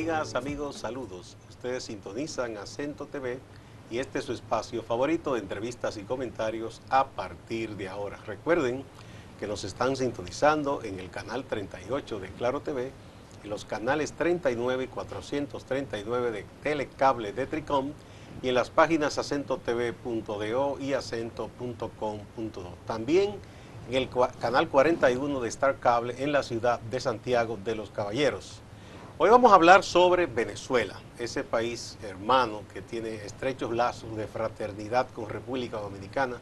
Amigas, amigos, saludos. Ustedes sintonizan Acento TV y este es su espacio favorito de entrevistas y comentarios a partir de ahora. Recuerden que nos están sintonizando en el canal 38 de Claro TV en los canales 39 y 439 de Telecable de Tricom y en las páginas acentotv.do y acento.com.do. También en el canal 41 de Star Cable en la ciudad de Santiago de los Caballeros. Hoy vamos a hablar sobre Venezuela, ese país hermano que tiene estrechos lazos de fraternidad con República Dominicana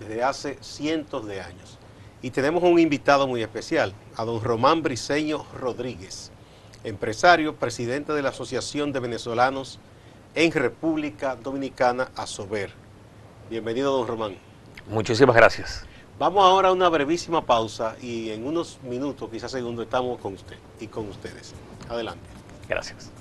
desde hace cientos de años. Y tenemos un invitado muy especial, a don Román Briceño Rodríguez, empresario, presidente de la Asociación de Venezolanos en República Dominicana, ASOBER. Bienvenido, don Román. Muchísimas gracias. Vamos ahora a una brevísima pausa y en unos minutos, quizás segundos, estamos con usted y con ustedes. Adelante. Gracias.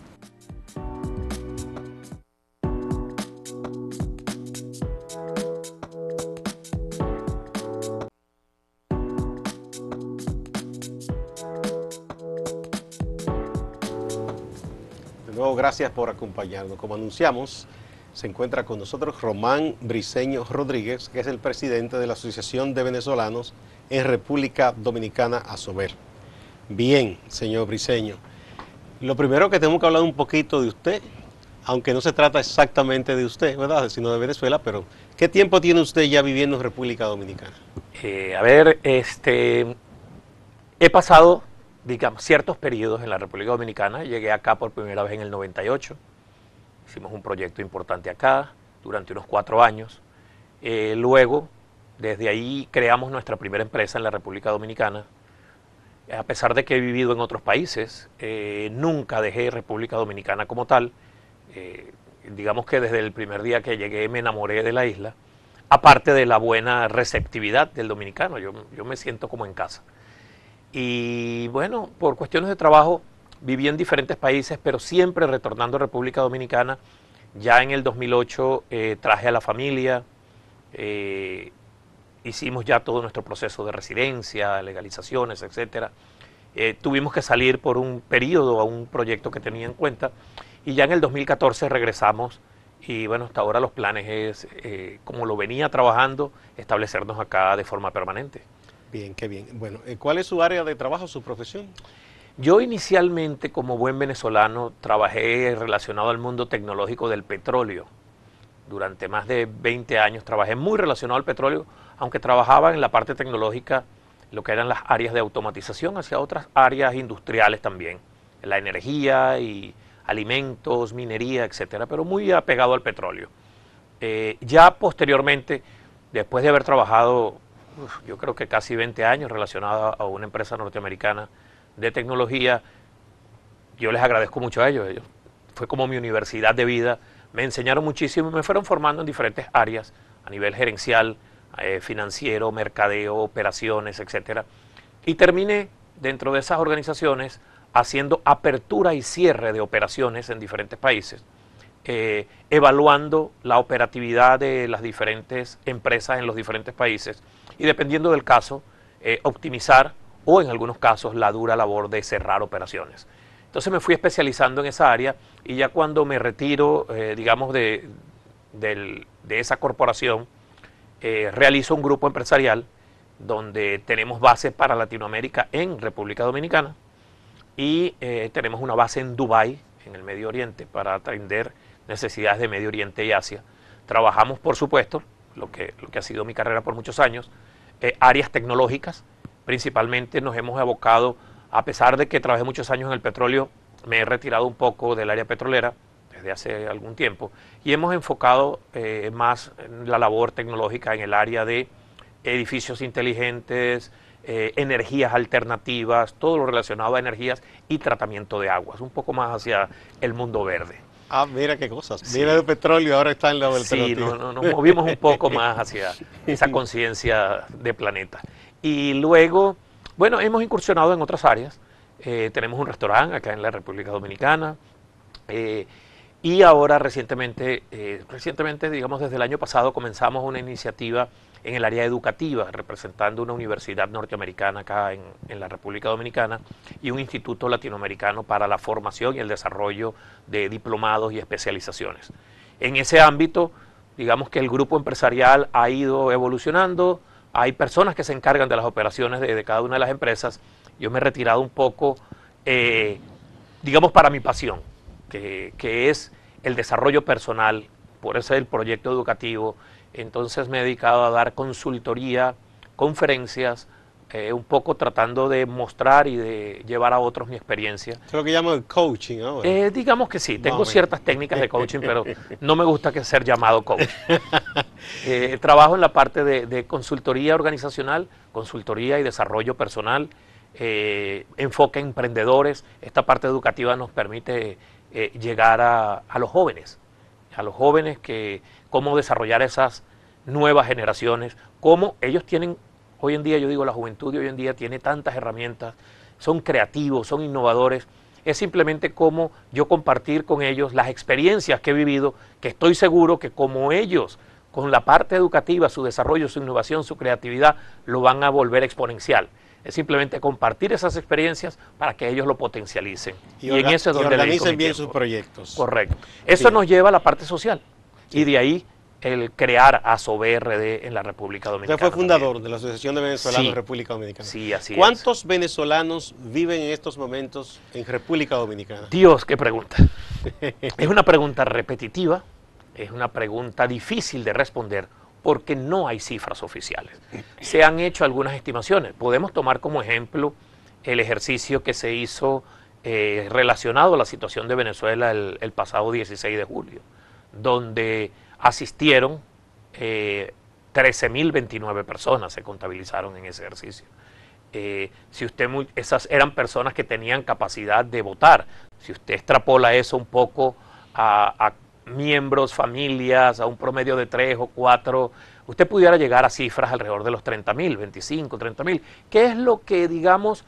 De nuevo, gracias por acompañarnos. Como anunciamos, se encuentra con nosotros Román Briceño Rodríguez, que es el presidente de la Asociación de Venezolanos en República Dominicana, ASOBER. Bien, señor Briceño, lo primero que tenemos que hablar un poquito de usted, aunque no se trata exactamente de usted, ¿verdad? Sino de Venezuela, pero ¿qué tiempo tiene usted ya viviendo en República Dominicana? Eh, a ver, este, he pasado, digamos, ciertos periodos en la República Dominicana. Llegué acá por primera vez en el 98. Hicimos un proyecto importante acá durante unos cuatro años. Eh, luego, desde ahí creamos nuestra primera empresa en la República Dominicana, a pesar de que he vivido en otros países, eh, nunca dejé República Dominicana como tal. Eh, digamos que desde el primer día que llegué me enamoré de la isla, aparte de la buena receptividad del dominicano, yo, me siento como en casa. Y bueno, por cuestiones de trabajo viví en diferentes países, pero siempre retornando a República Dominicana. Ya en el 2008 eh, traje a la familia, hicimos ya todo nuestro proceso de residencia, legalizaciones, etcétera. Eh, tuvimos que salir por un periodo a un proyecto que tenía en cuenta y ya en el 2014 regresamos y bueno, hasta ahora los planes es, eh, como lo venía trabajando, establecernos acá de forma permanente. Bien, qué bien. Bueno, eh, ¿cuál es su área de trabajo, su profesión? Yo inicialmente, como buen venezolano, trabajé relacionado al mundo tecnológico del petróleo. Durante más de 20 años trabajé muy relacionado al petróleo aunque trabajaba en la parte tecnológica, lo que eran las áreas de automatización, hacia otras áreas industriales también, la energía y alimentos, minería, etcétera, pero muy apegado al petróleo. Eh, ya posteriormente, después de haber trabajado, yo creo que casi 20 años relacionado a una empresa norteamericana de tecnología, yo les agradezco mucho a ellos. ellos. Fue como mi universidad de vida. Me enseñaron muchísimo y me fueron formando en diferentes áreas, a nivel gerencial, eh, financiero, mercadeo, operaciones, etcétera. Y terminé dentro de esas organizaciones haciendo apertura y cierre de operaciones en diferentes países, eh, evaluando la operatividad de las diferentes empresas en los diferentes países y dependiendo del caso, eh, optimizar o en algunos casos la dura labor de cerrar operaciones. Entonces me fui especializando en esa área y ya cuando me retiro, digamos, de esa corporación, eh, realizo un grupo empresarial donde tenemos bases para Latinoamérica en República Dominicana y eh, tenemos una base en Dubái, en el Medio Oriente, para atender necesidades de Medio Oriente y Asia. Trabajamos, por supuesto, lo que, lo que ha sido mi carrera por muchos años, eh, áreas tecnológicas. Principalmente nos hemos abocado, a pesar de que trabajé muchos años en el petróleo, me he retirado un poco del área petrolera, hace algún tiempo y hemos enfocado eh, más la labor tecnológica en el área de edificios inteligentes, eh, energías alternativas, todo lo relacionado a energías y tratamiento de aguas, un poco más hacia el mundo verde. Ah, mira qué cosas. Mira el petróleo, ahora está en la Sí, no, nos movimos un poco más hacia esa conciencia de planeta. Y luego, bueno, hemos incursionado en otras áreas. Eh, tenemos un restaurante acá en la República Dominicana. Eh, y ahora recientemente, eh, recientemente, digamos desde el año pasado, comenzamos una iniciativa en el área educativa, representando una universidad norteamericana acá en, la República Dominicana y un instituto latinoamericano para la formación y el desarrollo de diplomados y especializaciones. En ese ámbito, digamos que el grupo empresarial ha ido evolucionando, hay personas que se encargan de las operaciones de, cada una de las empresas, yo me he retirado un poco, eh, digamos, para mi pasión que, es el desarrollo personal, por eso el proyecto educativo. Entonces me he dedicado a dar consultoría, conferencias, eh, un poco tratando de mostrar y de llevar a otros mi experiencia. Es lo que llaman coaching eh, digamos que sí, tengo ciertas técnicas de coaching, pero no me gusta que ser llamado coach. Eh, trabajo en la parte de, consultoría organizacional, consultoría y desarrollo personal, enfoque emprendedores. Esta parte educativa nos permite eh, llegar a, los jóvenes, a los jóvenes que cómo desarrollar esas nuevas generaciones, cómo ellos tienen, hoy en día yo digo, la juventud hoy en día tiene tantas herramientas, son creativos, son innovadores, es simplemente cómo yo compartir con ellos las experiencias que he vivido, que estoy seguro que como ellos, con la parte educativa, su desarrollo, su innovación, su creatividad, lo van a volver exponencial es simplemente compartir esas experiencias para que ellos lo potencialicen. Y, en eso es donde y bien sus proyectos. Correcto. Eso nos lleva a la parte social y de ahí el crear ASOBRD en la República Dominicana. Usted fue fundador de la Asociación de Venezolanos en República Dominicana. Sí, así ¿Cuántos venezolanos viven en estos momentos en República Dominicana? Dios, qué pregunta. es una pregunta repetitiva, es una pregunta difícil de responder porque no hay cifras oficiales. Se han hecho algunas estimaciones. Podemos tomar como ejemplo el ejercicio que se hizo eh, relacionado a la situación de Venezuela el, pasado 16 de julio, donde asistieron 13.029 eh, personas, se contabilizaron en ese ejercicio. Eh, si usted esas eran personas que tenían capacidad de votar, si usted extrapola eso un poco a miembros, familias, a un promedio de tres o cuatro, usted pudiera llegar a cifras alrededor de los 30 mil, 25, 30 mil. ¿Qué es lo que, digamos,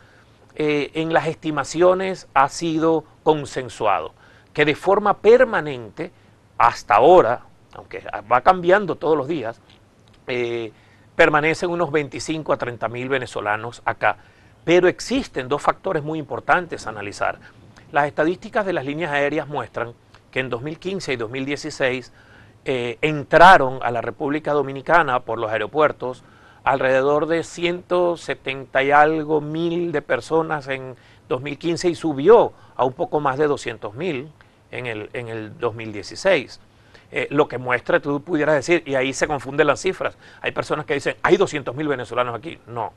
eh, en las estimaciones ha sido consensuado? Que de forma permanente, hasta ahora, aunque va cambiando todos los días, eh, permanecen unos 25 a 30 mil venezolanos acá. Pero existen dos factores muy importantes a analizar. Las estadísticas de las líneas aéreas muestran en 2015 y 2016 eh, entraron a la República Dominicana por los aeropuertos alrededor de 170 y algo mil de personas en 2015 y subió a un poco más de 200 mil en el, 2016. Eh, lo que muestra, tú pudieras decir, y ahí se confunden las cifras. Hay personas que dicen, hay 200 mil venezolanos aquí. No,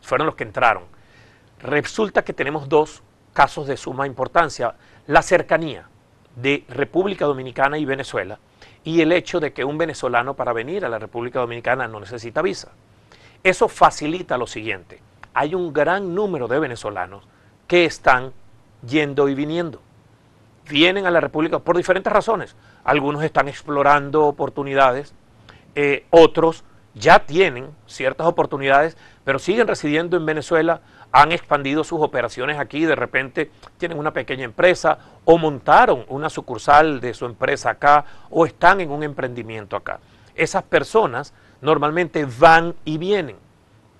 fueron los que entraron. Resulta que tenemos dos casos de suma importancia. La cercanía de República Dominicana y Venezuela y el hecho de que un venezolano para venir a la República Dominicana no necesita visa. Eso facilita lo siguiente, hay un gran número de venezolanos que están yendo y viniendo. Vienen a la República por diferentes razones. Algunos están explorando oportunidades, eh, otros ya tienen ciertas oportunidades, pero siguen residiendo en Venezuela han expandido sus operaciones aquí, de repente tienen una pequeña empresa o montaron una sucursal de su empresa acá o están en un emprendimiento acá. Esas personas normalmente van y vienen.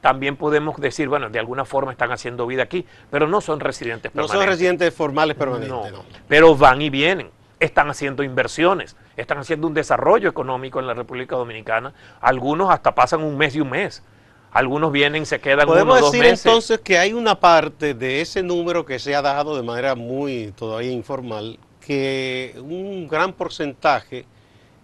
También podemos decir, bueno, de alguna forma están haciendo vida aquí, pero no son residentes permanentes. No son residentes formales permanentes, Pero van y vienen, están haciendo inversiones, están haciendo un desarrollo económico en la República Dominicana. Algunos hasta pasan un mes y un mes algunos vienen, se quedan meses. Podemos decir entonces que hay una parte de ese número que se ha dado de manera muy todavía informal, que un gran porcentaje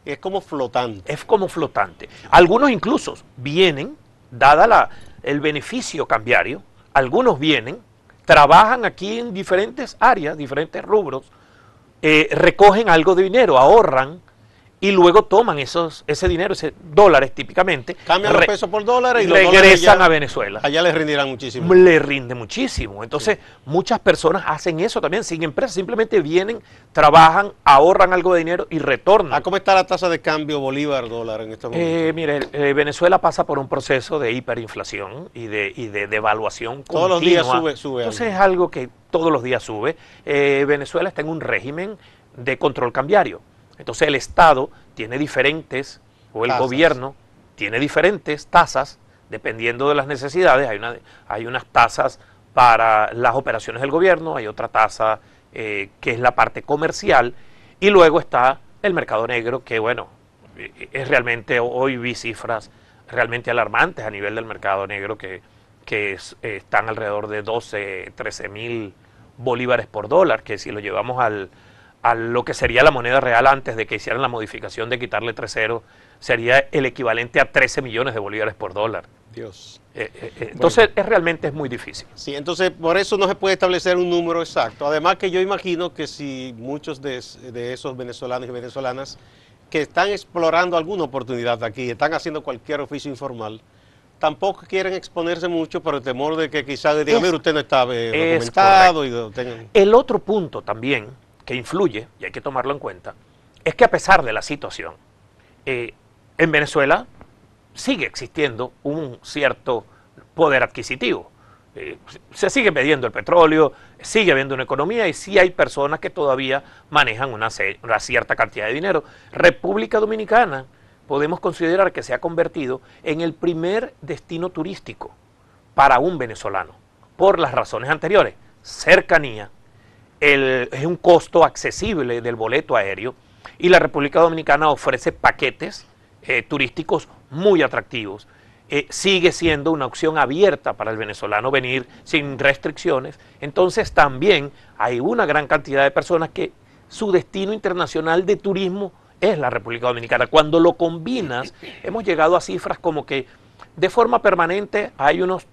es como flotante. Es como flotante. Algunos incluso vienen, dada el beneficio cambiario, algunos vienen, trabajan aquí en diferentes áreas, diferentes rubros, eh, recogen algo de dinero, ahorran, y luego toman esos, ese dinero, ese dólares típicamente. Cambian los pesos por dólares y regresan a Venezuela. Allá les rindirán muchísimo. Mm, le rinde muchísimo. Entonces, muchas personas hacen eso también, sin empresa, simplemente vienen, trabajan, ahorran algo de dinero y retornan. ¿A ah, cómo está la tasa de cambio Bolívar-dólar en este eh, momento? mire, eh, Venezuela pasa por un proceso de hiperinflación y de, devaluación Todos los días sube, sube. Entonces es algo que todos los días sube. Eh, Venezuela está en un régimen de control cambiario. Entonces el Estado tiene diferentes, o el gobierno tiene diferentes tasas, dependiendo de las necesidades. Hay, una, hay unas tasas para las operaciones del gobierno, hay otra tasa eh, que es la parte comercial, y luego está el mercado negro, que bueno, es realmente, hoy vi cifras realmente alarmantes a nivel del mercado negro que, que eh, están alrededor de 12, 13 mil bolívares por dólar, que si lo llevamos al, a lo que sería la moneda real antes de que hicieran la modificación de quitarle 3-0, sería el equivalente a 13 millones de bolívares por dólar. Dios. Eh, eh, eh, entonces es, realmente es muy difícil. Sí, entonces por eso no se puede establecer un número exacto. Además que yo imagino que si muchos de, esos venezolanos y venezolanas que están explorando alguna oportunidad aquí, están haciendo cualquier oficio informal, tampoco quieren exponerse mucho por el temor de que quizás digan, ver, usted no está documentado. El otro punto también que influye, y hay que tomarlo en cuenta, es que a pesar de la situación, eh, en Venezuela sigue existiendo un cierto poder adquisitivo. Eh, se sigue pidiendo el petróleo, sigue habiendo una economía y sí hay personas que todavía manejan una cierta cantidad de dinero. República Dominicana podemos considerar que se ha convertido en el primer destino turístico para un venezolano, por las razones anteriores, cercanía, es un costo accesible del boleto aéreo y la República Dominicana ofrece paquetes eh, turísticos muy atractivos. Eh, sigue siendo una opción abierta para el venezolano venir sin restricciones. Entonces también hay una gran cantidad de personas que su destino internacional de turismo es la República Dominicana. Cuando lo combinas, hemos llegado a cifras como que de forma permanente hay unos,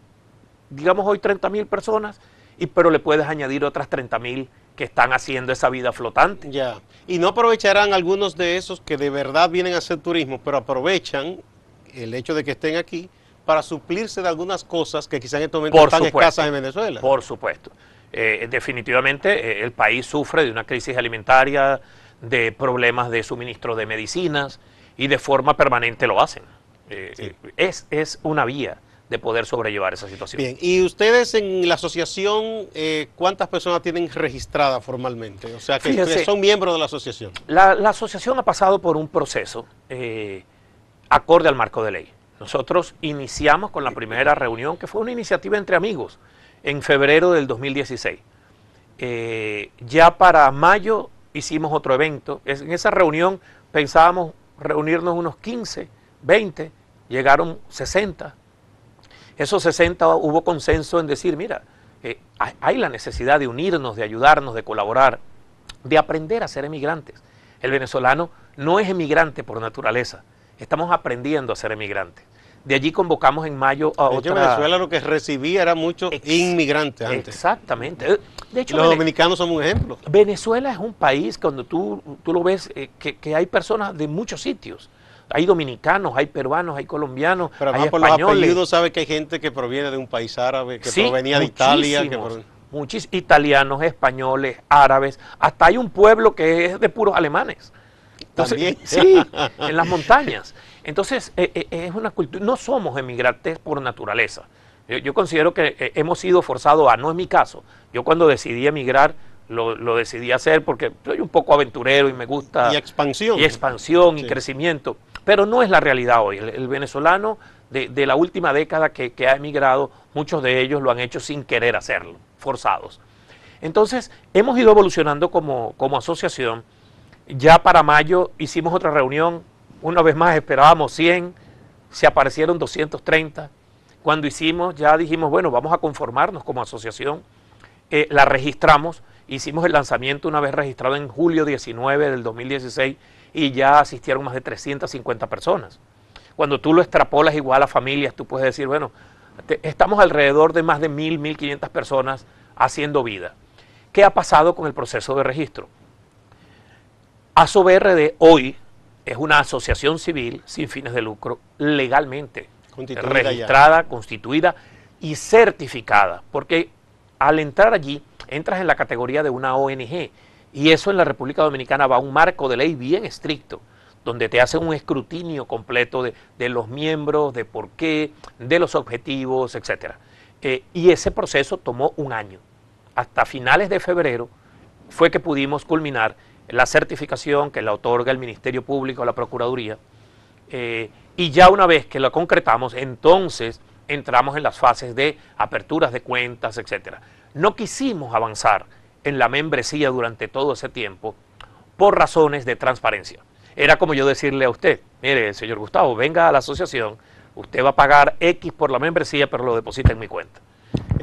digamos hoy 30 mil personas y pero le puedes añadir otras 30.000 mil que están haciendo esa vida flotante. Ya, y no aprovecharán algunos de esos que de verdad vienen a hacer turismo, pero aprovechan el hecho de que estén aquí para suplirse de algunas cosas que quizás en este momento están escasas en Venezuela. Por supuesto. Eh, definitivamente eh, el país sufre de una crisis alimentaria, de problemas de suministro de medicinas y de forma permanente lo hacen. Eh, es, es una vía de poder sobrellevar esa situación. Bien, ¿y ustedes en la asociación eh, cuántas personas tienen registradas formalmente? O sea, que son miembros de la asociación. La, asociación ha pasado por un proceso eh, acorde al marco de ley. Nosotros iniciamos con la primera reunión, que fue una iniciativa entre amigos, en febrero del 2016. Eh, ya para mayo hicimos otro evento. en esa reunión pensábamos reunirnos unos 15, 20, llegaron 60 esos 60 hubo consenso en decir, mira, eh, hay la necesidad de unirnos, de ayudarnos, de colaborar, de aprender a ser emigrantes. El venezolano no es emigrante por naturaleza, estamos aprendiendo a ser emigrantes. De allí convocamos en mayo a de hecho, Venezuela lo que recibía era mucho inmigrante antes. Exactamente. De hecho, los dominicanos son un ejemplo. Venezuela es un país cuando tú, lo ves eh, que, hay personas de muchos sitios. Hay dominicanos, hay peruanos, hay colombianos. Pero además por los sabe que hay gente que proviene de un país árabe, que provenía de Italia. muchos italianos, españoles, árabes. Hasta hay un pueblo que es de puros alemanes. ¿También? Sí, en las montañas. Entonces, eh, eh, es una cultura. No somos emigrantes por naturaleza. Yo, considero que eh, hemos sido forzados a, no es mi caso. Yo cuando decidí emigrar, lo, decidí hacer porque soy un poco aventurero y me gusta. Y expansión. Y expansión y crecimiento. Pero no es la realidad hoy. El, venezolano de, la última década que, ha emigrado, muchos de ellos lo han hecho sin querer hacerlo, forzados. Entonces, hemos ido evolucionando como, como, asociación. Ya para mayo hicimos otra reunión, una vez más esperábamos 100, se aparecieron 230. Cuando hicimos, ya dijimos, bueno, vamos a conformarnos como asociación. Eh, la registramos, hicimos el lanzamiento una vez registrado en julio 19 del 2016 y ya asistieron más de 350 personas. Cuando tú lo extrapolas igual a familias, tú puedes decir, bueno, estamos alrededor de más de 1.000, 1.500 personas haciendo vida. ¿Qué ha pasado con el proceso de registro? ASOBRD hoy es una asociación civil sin fines de lucro legalmente registrada, constituida y certificada, porque al entrar allí entras en la categoría de una ONG y eso en la República Dominicana va a un marco de ley bien estricto, donde te hacen un escrutinio completo de, los miembros, de por qué, de los objetivos, etc. Eh, y ese proceso tomó un año. Hasta finales de febrero fue que pudimos culminar la certificación que la otorga el Ministerio Público a la Procuraduría. Eh, y ya una vez que la concretamos, entonces entramos en las fases de aperturas de cuentas, etc. No quisimos avanzar en la membresía durante todo ese tiempo por razones de transparencia. Era como yo decirle a usted, mire, señor Gustavo, venga a la asociación, usted va a pagar X por la membresía, pero lo deposita en mi cuenta.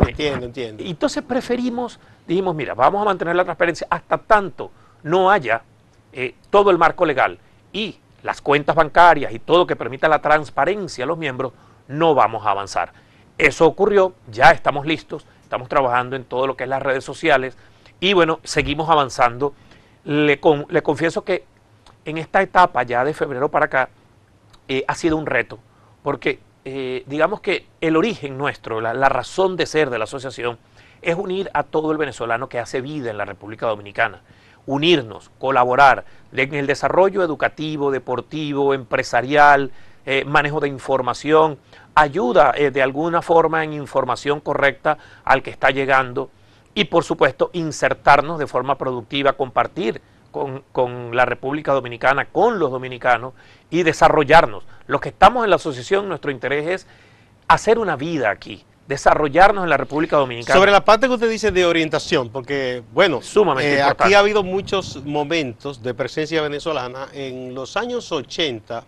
Entiendo, entiendo. Entonces preferimos, dijimos, mira, vamos a mantener la transparencia hasta tanto no haya eh, todo el marco legal y las cuentas bancarias y todo lo que permita la transparencia a los miembros, no vamos a avanzar. Eso ocurrió, ya estamos listos, estamos trabajando en todo lo que es las redes sociales, y bueno, seguimos avanzando. Le, confieso que en esta etapa ya de febrero para acá eh, ha sido un reto, porque eh, digamos que el origen nuestro, la, razón de ser de la asociación, es unir a todo el venezolano que hace vida en la República Dominicana unirnos, colaborar en el desarrollo educativo, deportivo, empresarial, eh, manejo de información, ayuda de alguna forma en información correcta al que está llegando y por supuesto insertarnos de forma productiva, compartir con, la República Dominicana, con los dominicanos y desarrollarnos. Los que estamos en la asociación, nuestro interés es hacer una vida aquí, desarrollarnos en la República Dominicana. Sobre la parte que usted dice de orientación, porque bueno, Sumamente eh, aquí ha habido muchos momentos de presencia venezolana. En los años 80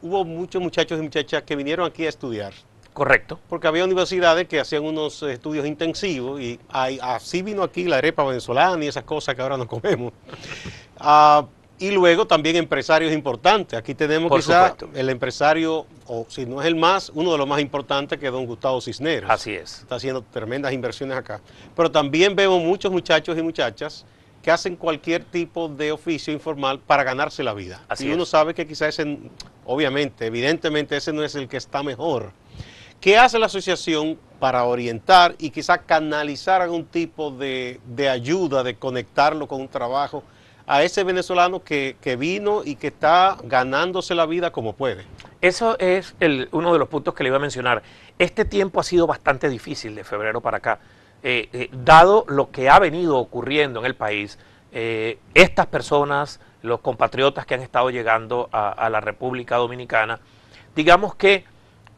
hubo muchos muchachos y muchachas que vinieron aquí a estudiar. Correcto. Porque había universidades que hacían unos estudios intensivos y hay, así vino aquí la arepa venezolana y esas cosas que ahora nos comemos. Ah, y luego también empresarios importantes. Aquí tenemos quizás el empresario, o si no es el más, uno de los más importantes que es don Gustavo Cisneros. Así es. Está haciendo tremendas inversiones acá. Pero también vemos muchos muchachos y muchachas que hacen cualquier tipo de oficio informal para ganarse la vida. Así y uno sabe que quizás, ese, obviamente, evidentemente ese no es el que está mejor ¿Qué hace la asociación para orientar y quizás canalizar algún tipo de, ayuda, de conectarlo con un trabajo a ese venezolano que, vino y que está ganándose la vida como puede? Eso es uno de los puntos que le iba a mencionar. Este tiempo ha sido bastante difícil de febrero para acá. Eh, eh, dado lo que ha venido ocurriendo en el país, eh, estas personas, los compatriotas que han estado llegando a la República Dominicana, digamos que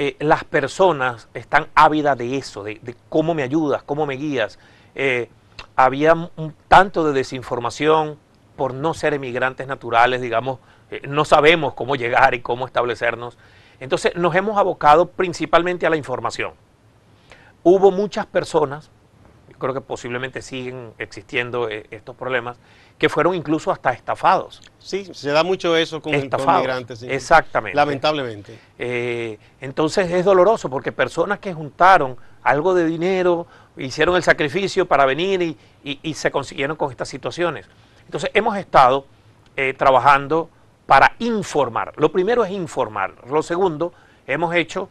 eh, las personas están ávidas de eso, de, cómo me ayudas, cómo me guías. Eh, había un tanto de desinformación por no ser emigrantes naturales, digamos, eh, no sabemos cómo llegar y cómo establecernos. Entonces nos hemos abocado principalmente a la información. Hubo muchas personas creo que posiblemente siguen existiendo eh, estos problemas, que fueron incluso hasta estafados. Sí, se da mucho eso con, los inmigrantes. Exactamente. Lamentablemente. Eh, entonces es doloroso porque personas que juntaron algo de dinero, hicieron el sacrificio para venir y, y, se consiguieron con estas situaciones. Entonces hemos estado eh, trabajando para informar. Lo primero es informar. Lo segundo, hemos hecho,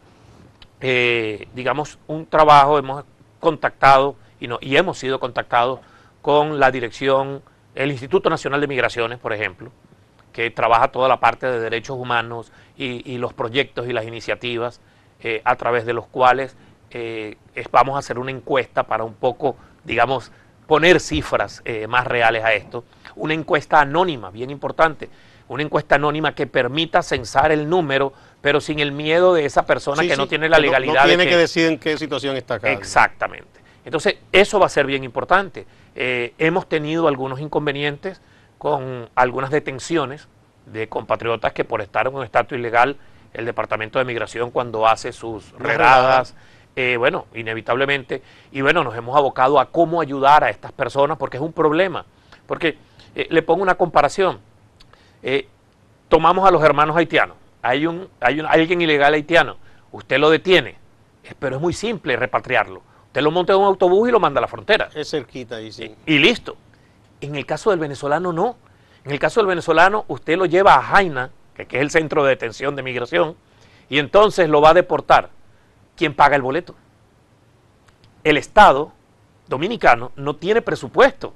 digamos, un trabajo, hemos contactado y, hemos sido contactados con la dirección, el Instituto Nacional de Migraciones, por ejemplo, que trabaja toda la parte de derechos humanos y, los proyectos y las iniciativas eh, a través de los cuales eh, vamos a hacer una encuesta para un poco, digamos, poner cifras eh, más reales a esto. Una encuesta anónima, bien importante. Una encuesta anónima que permita censar el número, pero sin el miedo de esa persona que no tiene la legalidad. No, tiene que, decir en qué situación está acá. Exactamente. Entonces, eso va a ser bien importante. Eh, hemos tenido algunos inconvenientes con algunas detenciones de compatriotas que por estar en un estatus ilegal, el Departamento de Migración cuando hace sus redadas, eh, bueno, inevitablemente, y bueno, nos hemos abocado a cómo ayudar a estas personas porque es un problema. Porque eh, le pongo una comparación. tomamos a los hermanos haitianos. Hay, un, hay un, alguien ilegal haitiano. Usted lo detiene. Pero es muy simple repatriarlo. Usted lo monta en un autobús y lo manda a la frontera. Es cerquita ahí, sí. Y, listo. En el caso del venezolano, no. En el caso del venezolano, usted lo lleva a Jaina, que, es el centro de detención de migración, y entonces lo va a deportar. ¿Quién paga el boleto? El Estado dominicano no tiene presupuesto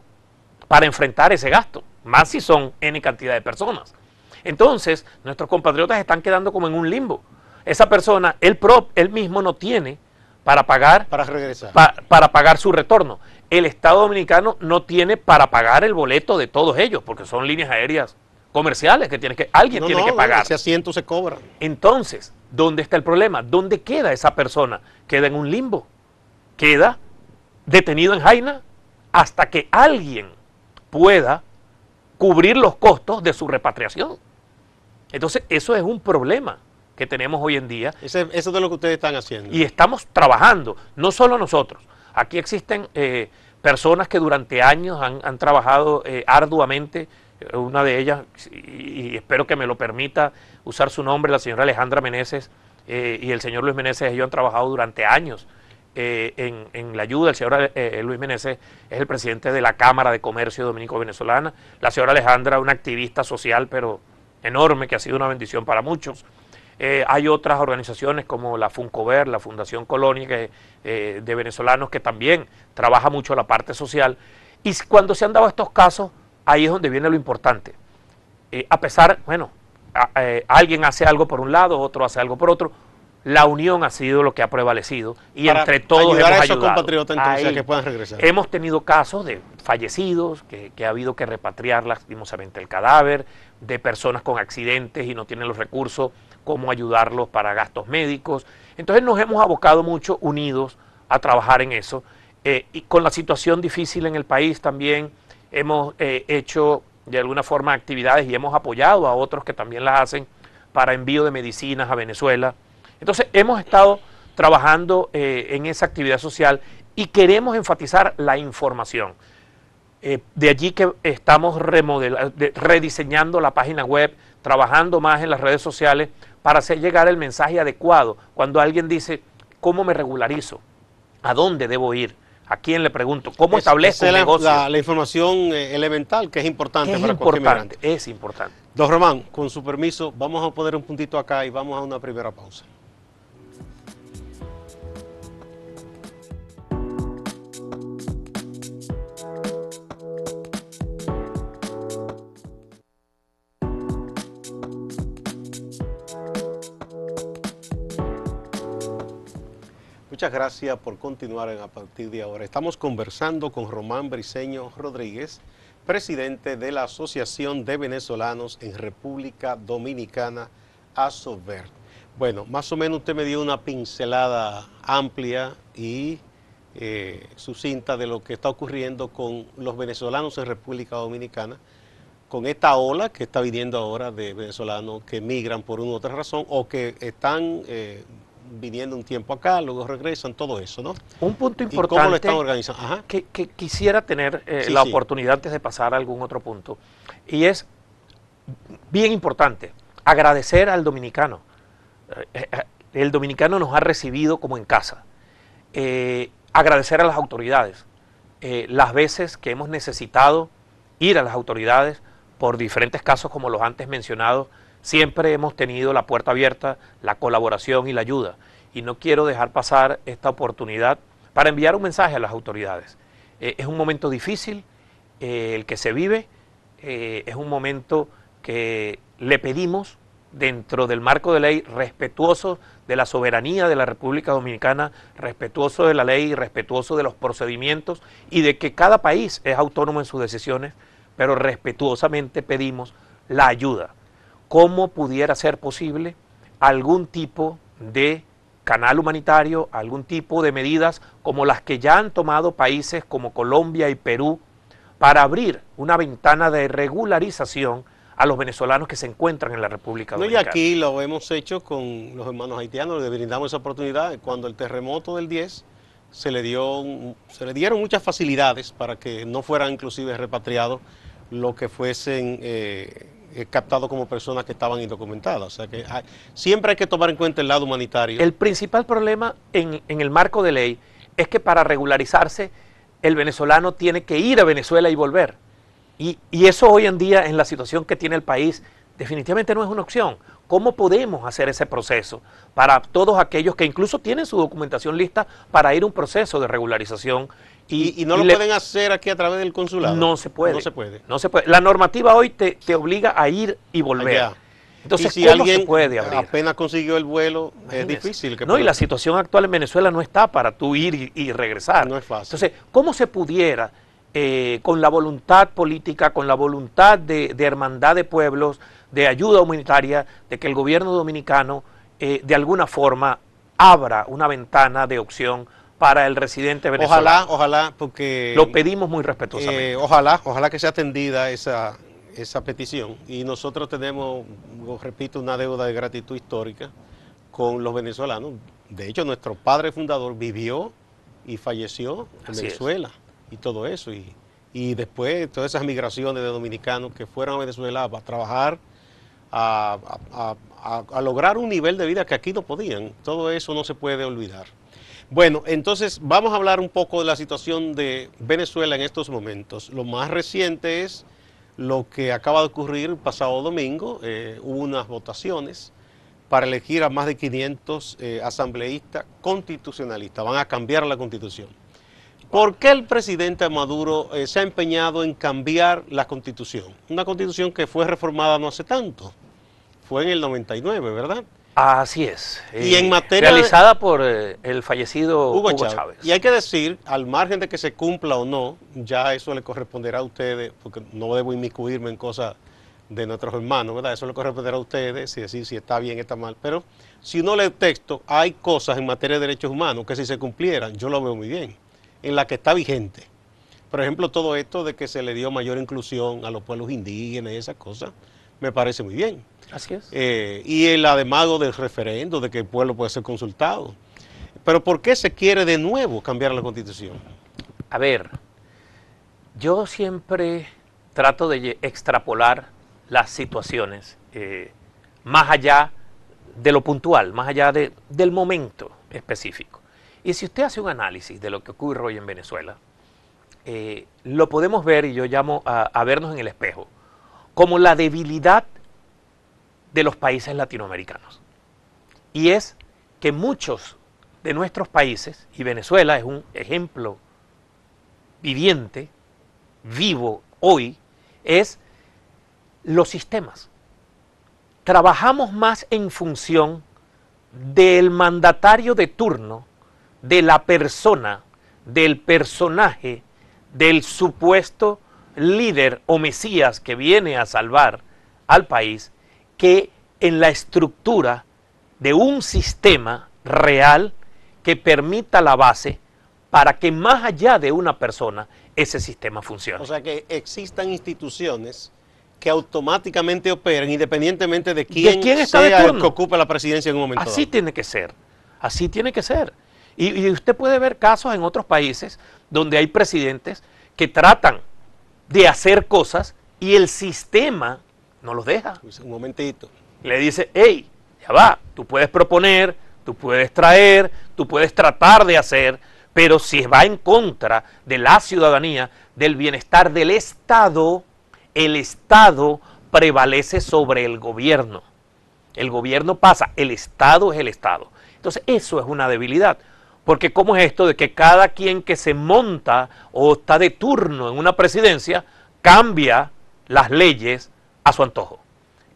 para enfrentar ese gasto, más si son N cantidad de personas. Entonces, nuestros compatriotas están quedando como en un limbo. Esa persona, el prop, él mismo no tiene para pagar para regresar para pagar su retorno. El Estado dominicano no tiene para pagar el boleto de todos ellos porque son líneas aéreas comerciales que tiene que alguien tiene que pagar. Ese asiento se cobra. Entonces, ¿dónde está el problema? ¿Dónde queda esa persona? Queda en un limbo. Queda detenido en Jaina hasta que alguien pueda cubrir los costos de su repatriación. Entonces, eso es un problema que tenemos hoy en día. eso es de lo que ustedes están haciendo. Y estamos trabajando, no solo nosotros. Aquí existen eh, personas que durante años han, trabajado eh, arduamente. Eh, una de ellas, y, espero que me lo permita usar su nombre, la señora Alejandra Meneses y el señor Luis Meneses, ellos han trabajado durante años en, la ayuda. El señor Luis Meneses es el presidente de la Cámara de Comercio Dominico Venezolana. La señora Alejandra, una activista social, pero enorme, que ha sido una bendición para muchos. Eh, hay otras organizaciones como la Funcover, la Fundación Colonia que, eh, de venezolanos que también trabaja mucho la parte social. Y cuando se han dado estos casos, ahí es donde viene lo importante. Eh, a pesar, bueno, alguien hace algo por un lado, otro hace algo por otro, la unión ha sido lo que ha prevalecido y entre todos hemos a compatriotas entonces, que puedan regresar. Hemos tenido casos de fallecidos que, que ha habido que repatriar lastimosamente el cadáver, de personas con accidentes y no tienen los recursos cómo ayudarlos para gastos médicos. Entonces nos hemos abocado mucho unidos a trabajar en eso. Eh, y con la situación difícil en el país también hemos eh, hecho de alguna forma actividades y hemos apoyado a otros que también las hacen para envío de medicinas a Venezuela. Entonces hemos estado trabajando eh, en esa actividad social y queremos enfatizar la información. de allí que estamos remodelando, rediseñando la página web, trabajando más en las redes sociales para hacer llegar el mensaje adecuado. Cuando alguien dice, ¿cómo me regularizo? ¿A dónde debo ir? ¿A quién le pregunto? ¿Cómo establezco la, La, la, información eh, elemental que es importante para importante, cualquier Es importante. Don Román, con su permiso, vamos a poner un puntito acá y vamos a una primera pausa. Muchas gracias por continuar a partir de ahora. Estamos conversando con Román Briceño Rodríguez, presidente de la Asociación de Venezolanos en República Dominicana, ASOVER. Bueno, más o menos usted me dio una pincelada amplia y eh, sucinta de lo que está ocurriendo con los venezolanos en República Dominicana, con esta ola que está viniendo ahora de venezolanos que migran por una u otra razón o que están eh, viniendo un tiempo acá, luego regresan, todo eso, ¿no? Un punto importante. Que, quisiera tener eh, la oportunidad antes de pasar a algún otro punto. Y es bien importante agradecer al dominicano. Eh, eh, el dominicano nos ha recibido como en casa. agradecer a las autoridades. las veces que hemos necesitado ir a las autoridades por diferentes casos como los antes mencionados Siempre hemos tenido la puerta abierta, la colaboración y la ayuda, y no quiero dejar pasar esta oportunidad para enviar un mensaje a las autoridades. Eh, es un momento difícil eh, el que se vive, eh, es un momento que le pedimos dentro del marco de ley respetuoso de la soberanía de la República Dominicana, respetuoso de la ley, respetuoso de los procedimientos y de que cada país es autónomo en sus decisiones, pero respetuosamente pedimos la ayuda cómo pudiera ser posible algún tipo de canal humanitario, algún tipo de medidas como las que ya han tomado países como Colombia y Perú para abrir una ventana de regularización a los venezolanos que se encuentran en la República Dominicana. y aquí lo hemos hecho con los hermanos haitianos, le brindamos esa oportunidad. Cuando el terremoto del 10 se le, dio, se le dieron muchas facilidades para que no fueran inclusive repatriados lo que fuesen... Eh, eh, captado como personas que estaban indocumentadas. O sea que siempre hay que tomar en cuenta el lado humanitario. El principal problema en, el marco de ley es que para regularizarse el venezolano tiene que ir a Venezuela y volver. Y, y, eso hoy en día, en la situación que tiene el país, definitivamente no es una opción. ¿Cómo podemos hacer ese proceso para todos aquellos que incluso tienen su documentación lista para ir a un proceso de regularización y, no lo pueden hacer aquí a través del consulado. No se puede. No se puede. No se puede. La normativa hoy te, obliga a ir y volver. Entonces, si alguien puede apenas consiguió el vuelo, es difícil. Que no, y la situación actual en Venezuela no está para tú ir y, regresar. No es fácil. Entonces, ¿cómo se pudiera, eh, con la voluntad política, con la voluntad de, hermandad de pueblos, de ayuda humanitaria, de que el gobierno dominicano, eh, de alguna forma, abra una ventana de opción para el residente venezolano. Ojalá, ojalá, porque... Lo pedimos muy respetuosamente. Eh, ojalá, ojalá que sea atendida esa, petición. Y nosotros tenemos, repito, una deuda de gratitud histórica con los venezolanos. De hecho, nuestro padre fundador vivió y falleció en Venezuela y todo eso. Y, después todas esas migraciones de dominicanos que fueron a Venezuela a trabajar, a, lograr un nivel de vida que aquí no podían. Todo eso no se puede olvidar. Bueno, entonces vamos a hablar un poco de la situación de Venezuela en estos momentos. Lo más reciente es lo que acaba de ocurrir el pasado domingo. Eh, hubo unas votaciones para elegir a más de 500 eh, asambleístas constitucionalistas. Van a cambiar la constitución. ¿Por qué el presidente Maduro eh, se ha empeñado en cambiar la constitución? Una constitución que fue reformada no hace tanto, fue en el 99, ¿verdad? Así es. Y en eh, materia realizada por eh, el fallecido Hugo, Chávez. Y hay que decir, al margen de que se cumpla o no, ya eso le corresponderá a ustedes, porque no debo inmiscuirme en cosas de nuestros hermanos, ¿verdad? Eso le corresponderá a ustedes, si decir si está bien, está mal. Pero si uno lee el texto, hay cosas en materia de derechos humanos que si se cumplieran, yo lo veo muy bien, en la que está vigente. Por ejemplo, todo esto de que se le dio mayor inclusión a los pueblos indígenas y esas cosas, me parece muy bien. Así es. Eh, y el ademado del referendo, de que el pueblo puede ser consultado. Pero ¿por qué se quiere de nuevo cambiar la constitución? A ver, yo siempre trato de extrapolar las situaciones eh, más allá de lo puntual, más allá del momento específico. Y si usted hace un análisis de lo que ocurre hoy en Venezuela, eh, lo podemos ver, y yo llamo a vernos en el espejo, como la debilidad de los países latinoamericanos. Y es que muchos de nuestros países, y Venezuela es un ejemplo viviente, vivo hoy, es los sistemas. Trabajamos más en función del mandatario de turno, de la persona, del personaje, del supuesto líder o mesías que viene a salvar al país, que en la estructura de un sistema real que permita la base para que más allá de una persona ese sistema funcione. O sea, que existan instituciones que automáticamente operen independientemente de quién, sea el que ocupe la presidencia en un momento. Así tiene que ser, así tiene que ser. y, usted puede ver casos en otros países donde hay presidentes que tratan de hacer cosas y el sistema no los deja. Pues, un momentito. Le dice, hey, ya va, tú puedes proponer, tú puedes traer, tú puedes tratar de hacer, pero si va en contra de la ciudadanía, del bienestar del Estado, el Estado prevalece sobre el gobierno. El gobierno pasa, el Estado es el Estado. Entonces eso es una debilidad. Porque ¿cómo es esto de que cada quien que se monta o está de turno en una presidencia cambia las leyes, a su antojo.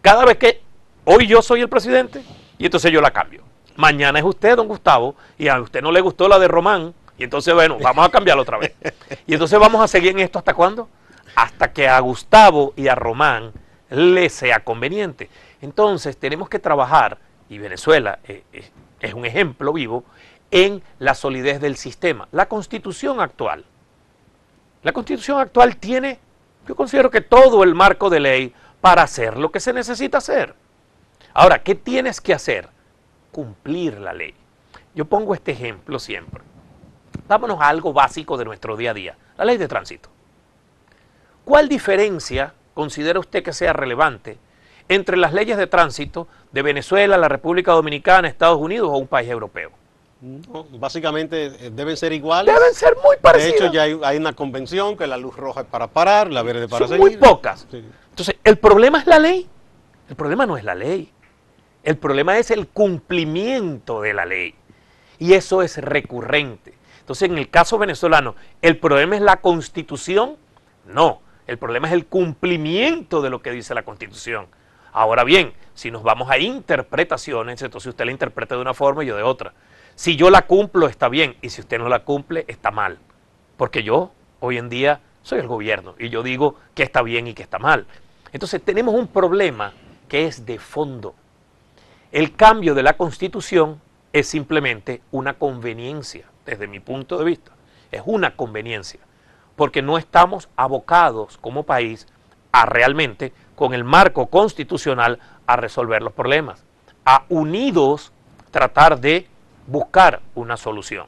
Cada vez que hoy yo soy el presidente y entonces yo la cambio. Mañana es usted, don Gustavo, y a usted no le gustó la de Román, y entonces, bueno, vamos a cambiarlo otra vez. Y entonces vamos a seguir en esto hasta cuándo? Hasta que a Gustavo y a Román le sea conveniente. Entonces tenemos que trabajar, y Venezuela eh, eh, es un ejemplo vivo, en la solidez del sistema. La constitución actual. La constitución actual tiene, yo considero que todo el marco de ley, para hacer lo que se necesita hacer. Ahora, ¿qué tienes que hacer? Cumplir la ley. Yo pongo este ejemplo siempre. Vámonos a algo básico de nuestro día a día, la ley de tránsito. ¿Cuál diferencia considera usted que sea relevante entre las leyes de tránsito de Venezuela, la República Dominicana, Estados Unidos o un país europeo? básicamente eh, deben ser iguales. Deben ser muy parecidas. De hecho, ya hay, una convención que la luz roja es para parar, la verde para Son Muy pocas. Entonces, ¿el problema es la ley? El problema no es la ley. El problema es el cumplimiento de la ley. Y eso es recurrente. Entonces, en el caso venezolano, ¿el problema es la constitución? No, el problema es el cumplimiento de lo que dice la constitución. Ahora bien, si nos vamos a interpretaciones, entonces usted la interpreta de una forma y yo de otra. Si yo la cumplo, está bien, y si usted no la cumple, está mal. Porque yo, hoy en día, soy el gobierno y yo digo que está bien y que está mal. Entonces tenemos un problema que es de fondo. El cambio de la constitución es simplemente una conveniencia, desde mi punto de vista. Es una conveniencia, porque no estamos abocados como país a realmente, con el marco constitucional, a resolver los problemas, a unidos tratar de buscar una solución.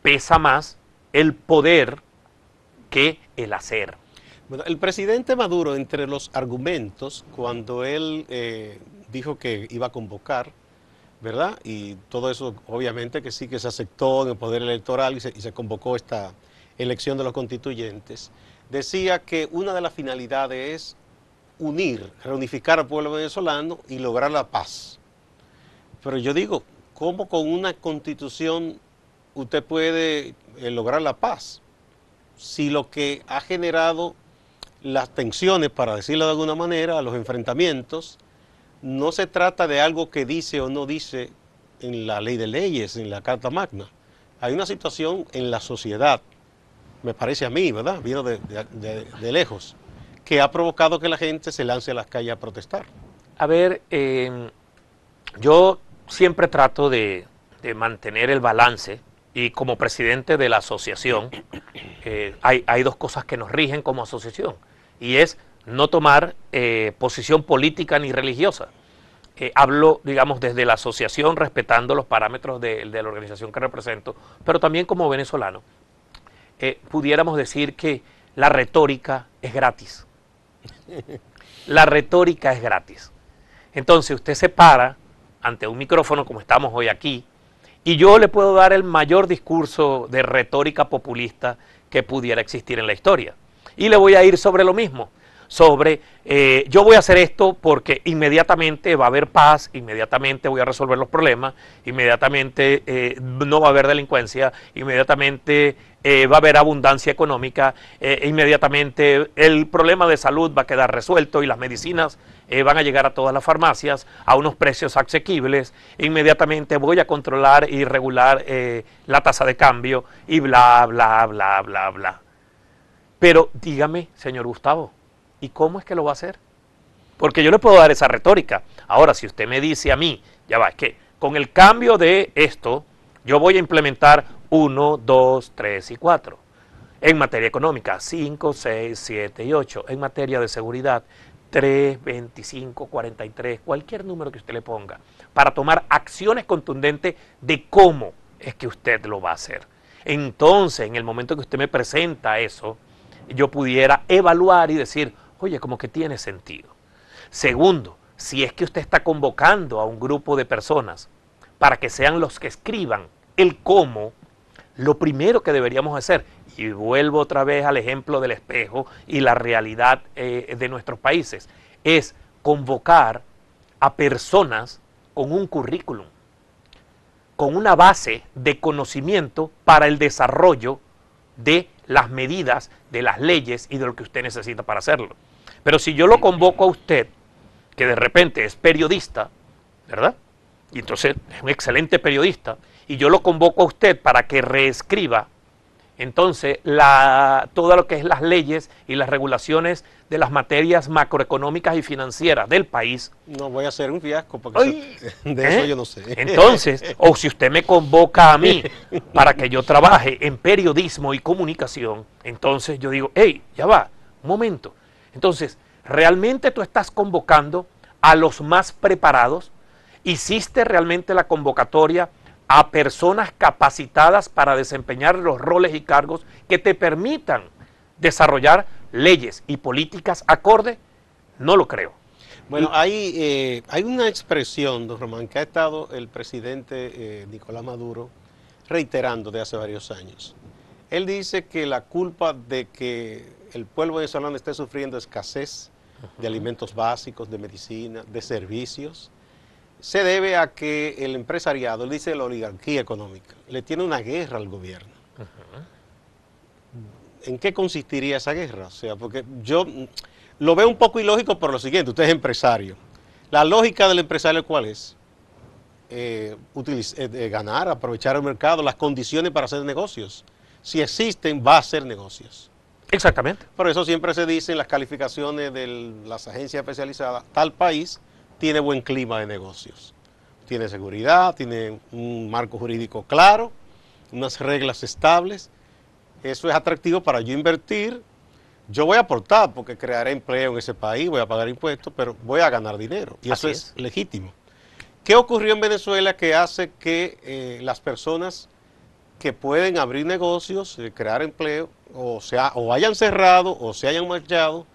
Pesa más el poder que el hacer el presidente Maduro, entre los argumentos, cuando él eh, dijo que iba a convocar, ¿verdad? Y todo eso, obviamente, que sí que se aceptó en el Poder Electoral y se, convocó esta elección de los constituyentes, decía que una de las finalidades es unir, reunificar al pueblo venezolano y lograr la paz. Pero yo digo, ¿cómo con una constitución usted puede eh, lograr la paz? Si lo que ha generado las tensiones, para decirlo de alguna manera, los enfrentamientos, no se trata de algo que dice o no dice en la ley de leyes, en la Carta Magna. Hay una situación en la sociedad, me parece a mí, ¿verdad? vino de, lejos, que ha provocado que la gente se lance a las calles a protestar. A ver, em, yo siempre trato de, mantener el balance y como presidente de la asociación eh, hay dos cosas que nos rigen como asociación y es no tomar eh, posición política ni religiosa. Eh, hablo, digamos, desde la asociación, respetando los parámetros de, la organización que represento, pero también como venezolano, eh, pudiéramos decir que la retórica es gratis. La retórica es gratis. Entonces usted se para ante un micrófono como estamos hoy aquí, y yo le puedo dar el mayor discurso de retórica populista que pudiera existir en la historia y le voy a ir sobre lo mismo, sobre eh, yo voy a hacer esto porque inmediatamente va a haber paz, inmediatamente voy a resolver los problemas, inmediatamente eh, no va a haber delincuencia, inmediatamente eh, va a haber abundancia económica, inmediatamente el problema de salud va a quedar resuelto y las medicinas van a llegar a todas las farmacias a unos precios asequibles, inmediatamente voy a controlar y regular la tasa de cambio y bla, bla, bla, bla, bla. Pero dígame, señor Gustavo, ¿y cómo es que lo va a hacer? Porque yo le puedo dar esa retórica. Ahora, si usted me dice a mí, ya va, es que con el cambio de esto, yo voy a implementar 1, 2, 3 y 4. En materia económica, 5, 6, 7 y 8. En materia de seguridad, 3, 25, 43, cualquier número que usted le ponga, para tomar acciones contundentes de cómo es que usted lo va a hacer. Entonces, en el momento que usted me presenta eso, yo pudiera evaluar y decir, oye, como que tiene sentido. Segundo, si es que usted está convocando a un grupo de personas para que sean los que escriban el cómo, lo primero que deberíamos hacer, y vuelvo otra vez al ejemplo del espejo y la realidad eh, de nuestros países, es convocar a personas con un currículum, con una base de conocimiento para el desarrollo de las medidas de las leyes y de lo que usted necesita para hacerlo. Pero si yo lo convoco a usted, que de repente es periodista, ¿verdad? Y entonces es un excelente periodista, y yo lo convoco a usted para que reescriba entonces, la, todo lo que es las leyes y las regulaciones de las materias macroeconómicas y financieras del país. No voy a hacer un fiasco, porque de eso ¿eh? yo no sé. Entonces, o si usted me convoca a mí para que yo trabaje en periodismo y comunicación, entonces yo digo, hey, ya va, un momento. Entonces, realmente tú estás convocando a los más preparados, hiciste realmente la convocatoria a personas capacitadas para desempeñar los roles y cargos que te permitan desarrollar leyes y políticas acorde, no lo creo. Bueno, hay, eh, hay una expresión, don Román, que ha estado el presidente eh, Nicolás Maduro reiterando de hace varios años. Él dice que la culpa de que el pueblo venezolano esté sufriendo escasez de alimentos básicos, de medicina, de servicios, se debe a que el empresariado, él dice la oligarquía económica, le tiene una guerra al gobierno. ¿En qué consistiría esa guerra? O sea, porque yo lo veo un poco ilógico por lo siguiente, usted es empresario. La lógica del empresario cuál es? Eh, eh, ganar, aprovechar el mercado, las condiciones para hacer negocios. Si existen, va a hacer negocios. Exactamente. Por eso siempre se dicen las calificaciones de las agencias especializadas, tal país tiene buen clima de negocios. Tiene seguridad, tiene un marco jurídico claro, unas reglas estables. Eso es atractivo para yo invertir. Yo voy a aportar porque crearé empleo en ese país, voy a pagar impuestos, pero voy a ganar dinero. Y eso es, legítimo. ¿Qué ocurrió en Venezuela que hace que eh, las personas que pueden abrir negocios, eh, crear empleo, o, sea, o hayan cerrado o se hayan marchado,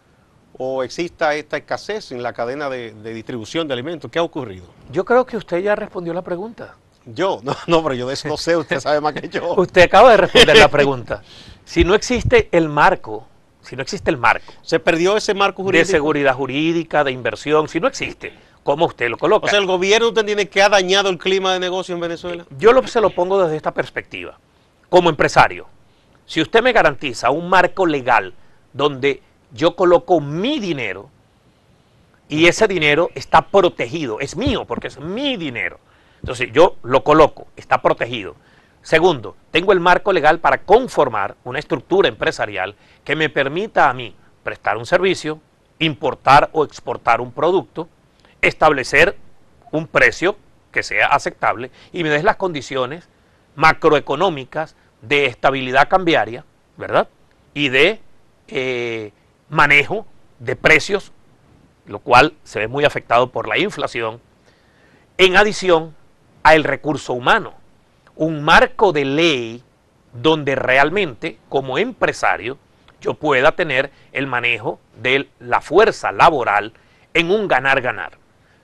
o exista esta escasez en la cadena de, distribución de alimentos. ¿Qué ha ocurrido? Yo creo que usted ya respondió la pregunta. Yo, no, no, pero yo de eso no sé, usted sabe más que yo. usted acaba de responder la pregunta. Si no existe el marco, si no existe el marco. Se perdió ese marco jurídico. De seguridad jurídica, de inversión, si no existe. ¿Cómo usted lo coloca? O sea, el gobierno usted tiene que ha dañado el clima de negocio en Venezuela. Eh, yo lo, se lo pongo desde esta perspectiva. Como empresario, si usted me garantiza un marco legal donde yo coloco mi dinero y ese dinero está protegido, es mío porque es mi dinero. Entonces yo lo coloco, está protegido. Segundo, tengo el marco legal para conformar una estructura empresarial que me permita a mí prestar un servicio, importar o exportar un producto, establecer un precio que sea aceptable y me des las condiciones macroeconómicas de estabilidad cambiaria, ¿verdad? Y de eh, manejo de precios, lo cual se ve muy afectado por la inflación, en adición al recurso humano, un marco de ley donde realmente como empresario yo pueda tener el manejo de la fuerza laboral en un ganar-ganar.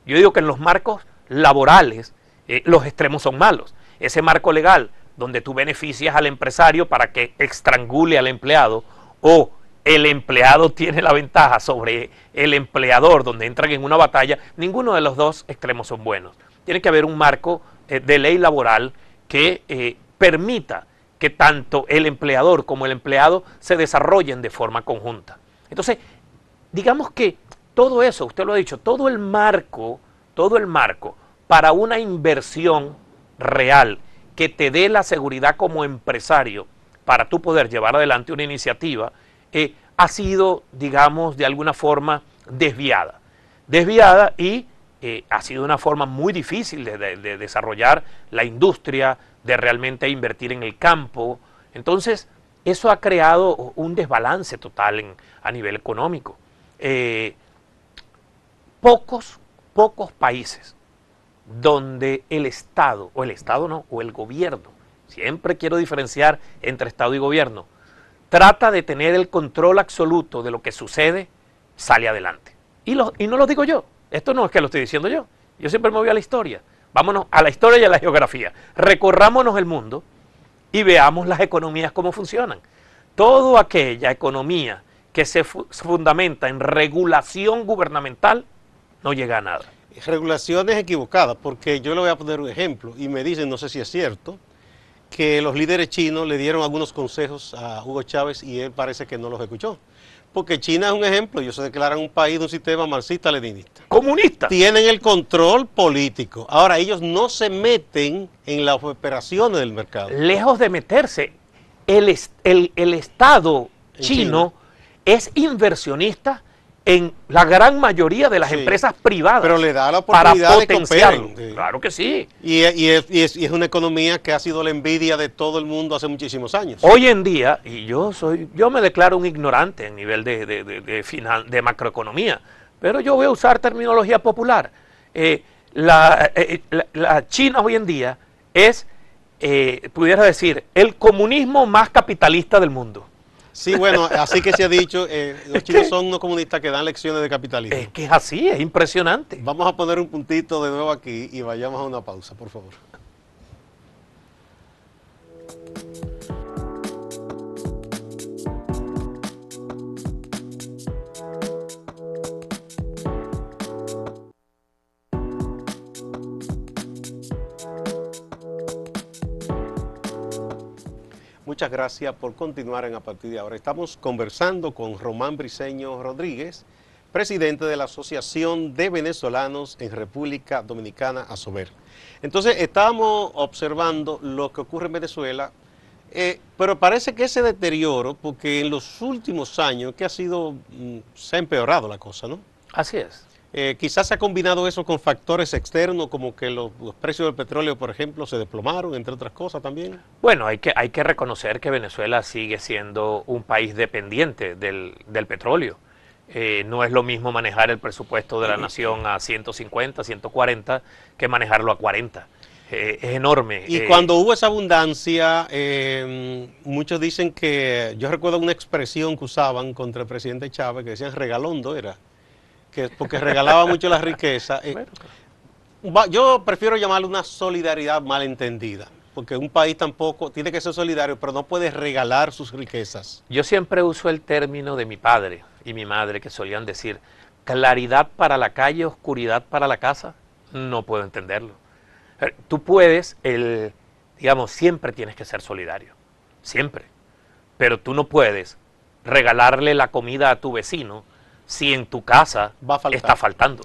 Yo digo que en los marcos laborales eh, los extremos son malos. Ese marco legal donde tú beneficias al empresario para que estrangule al empleado o el empleado tiene la ventaja sobre el empleador, donde entran en una batalla, ninguno de los dos extremos son buenos. Tiene que haber un marco eh, de ley laboral que eh, permita que tanto el empleador como el empleado se desarrollen de forma conjunta. Entonces, digamos que todo eso, usted lo ha dicho, todo el marco, todo el marco para una inversión real que te dé la seguridad como empresario para tú poder llevar adelante una iniciativa, eh, ha sido, digamos, de alguna forma desviada. Desviada y eh, ha sido una forma muy difícil de, desarrollar la industria, de realmente invertir en el campo. Entonces, eso ha creado un desbalance total a nivel económico. Eh, pocos, pocos países donde el Estado, o el Estado no, o el gobierno, siempre quiero diferenciar entre Estado y gobierno, trata de tener el control absoluto de lo que sucede, sale adelante. Y, no lo digo yo, esto no es que lo estoy diciendo yo, yo siempre me voy a la historia, vámonos a la historia y a la geografía, recorrámonos el mundo y veamos las economías cómo funcionan. Toda aquella economía que se fundamenta en regulación gubernamental no llega a nada. Regulaciones equivocadas, porque yo le voy a poner un ejemplo y me dicen, no sé si es cierto, que los líderes chinos le dieron algunos consejos a Hugo Chávez y él parece que no los escuchó. Porque China es un ejemplo, ellos se declaran un país de un sistema marxista-leninista. Comunista. Tienen el control político. Ahora, ellos no se meten en las operaciones del mercado. Lejos de meterse, el, el, el Estado chino es inversionista en la gran mayoría de las empresas privadas. Pero le da la oportunidad para potenciarlo. De Claro que sí. Y, es, y, es, una economía que ha sido la envidia de todo el mundo hace muchísimos años. Hoy en día, y yo soy, yo me declaro un ignorante a nivel de, de, final, de macroeconomía, pero yo voy a usar terminología popular. Eh, eh, eh, la, China hoy en día es, pudiera decir, el comunismo más capitalista del mundo. Sí, bueno, así que se ha dicho, eh, los chinos son unos comunistas que dan lecciones de capitalismo. Es que es así, es impresionante. Vamos a poner un puntito de nuevo aquí y vayamos a una pausa, por favor. Muchas gracias por continuar a partir de ahora. Estamos conversando con Román Briceño Rodríguez, presidente de la Asociación de Venezolanos en República Dominicana, Asober. Entonces, estamos observando lo que ocurre en Venezuela, eh, pero parece que ese deterioro, porque en los últimos años que ha sido, mm, se ha empeorado la cosa, ¿no? Así es. Eh, quizás se ha combinado eso con factores externos, como que los, precios del petróleo, por ejemplo, se desplomaron, entre otras cosas también. Bueno, hay que, hay que reconocer que Venezuela sigue siendo un país dependiente del, petróleo. Eh, no es lo mismo manejar el presupuesto de la nación a 150, 140, que manejarlo a 40. Eh, es enorme. Y cuando hubo esa abundancia, em, muchos dicen que, yo recuerdo una expresión que usaban contra el presidente Chávez, que decían regalondo era porque regalaba mucho la riqueza. Eh, yo prefiero llamarlo una solidaridad malentendida, porque un país tampoco tiene que ser solidario, pero no puede regalar sus riquezas. Yo siempre uso el término de mi padre y mi madre que solían decir, claridad para la calle, oscuridad para la casa. No puedo entenderlo. Eh, tú puedes, el, digamos, siempre tienes que ser solidario, siempre, pero tú no puedes regalarle la comida a tu vecino si en tu casa está faltando.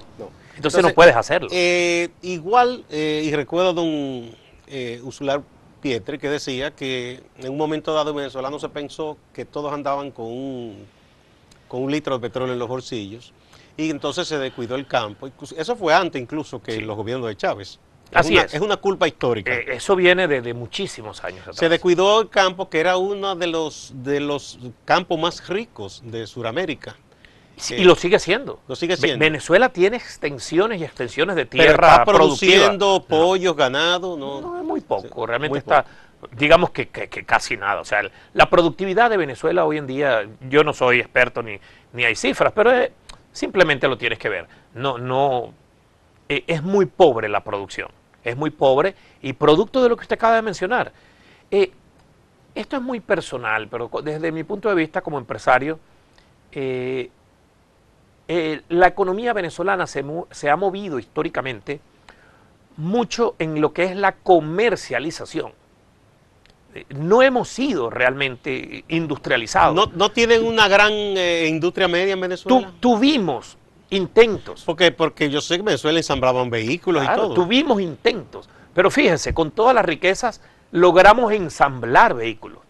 Entonces, no puedes hacerlo. Eh, igual, eh, y recuerdo de un eh, usular Pietre que decía que en un momento dado venezolano se pensó que todos andaban con un, con un litro de petróleo en los bolsillos y entonces se descuidó el campo. Eso fue antes incluso que los gobiernos de Chávez. Así es. Una, es. una culpa histórica. Eh, eso viene de, muchísimos años Se descuidó el campo que era uno de los, de los campos más ricos de Sudamérica y lo sigue siendo. Venezuela tiene extensiones y extensiones de tierra está produciendo pollos, ganado, no. es muy poco, realmente está digamos que, casi nada, o sea, la productividad de Venezuela hoy en día yo no soy experto ni ni hay cifras, pero eh, simplemente lo tienes que ver. No no e, es muy pobre la producción, es muy pobre y producto de lo que usted acaba de mencionar. Eh, esto es muy personal, pero desde mi punto de vista como empresario, eh, eh, la economía venezolana se, ha movido históricamente mucho en lo que es la comercialización eh, no hemos sido realmente industrializados. ¿No, tienen una gran eh, industria media en Venezuela? tuvimos intentos. Porque, porque yo sé que en Venezuela ensamblaban vehículos y todo. Tuvimos intentos, pero fíjense, con todas las riquezas logramos ensamblar vehículos.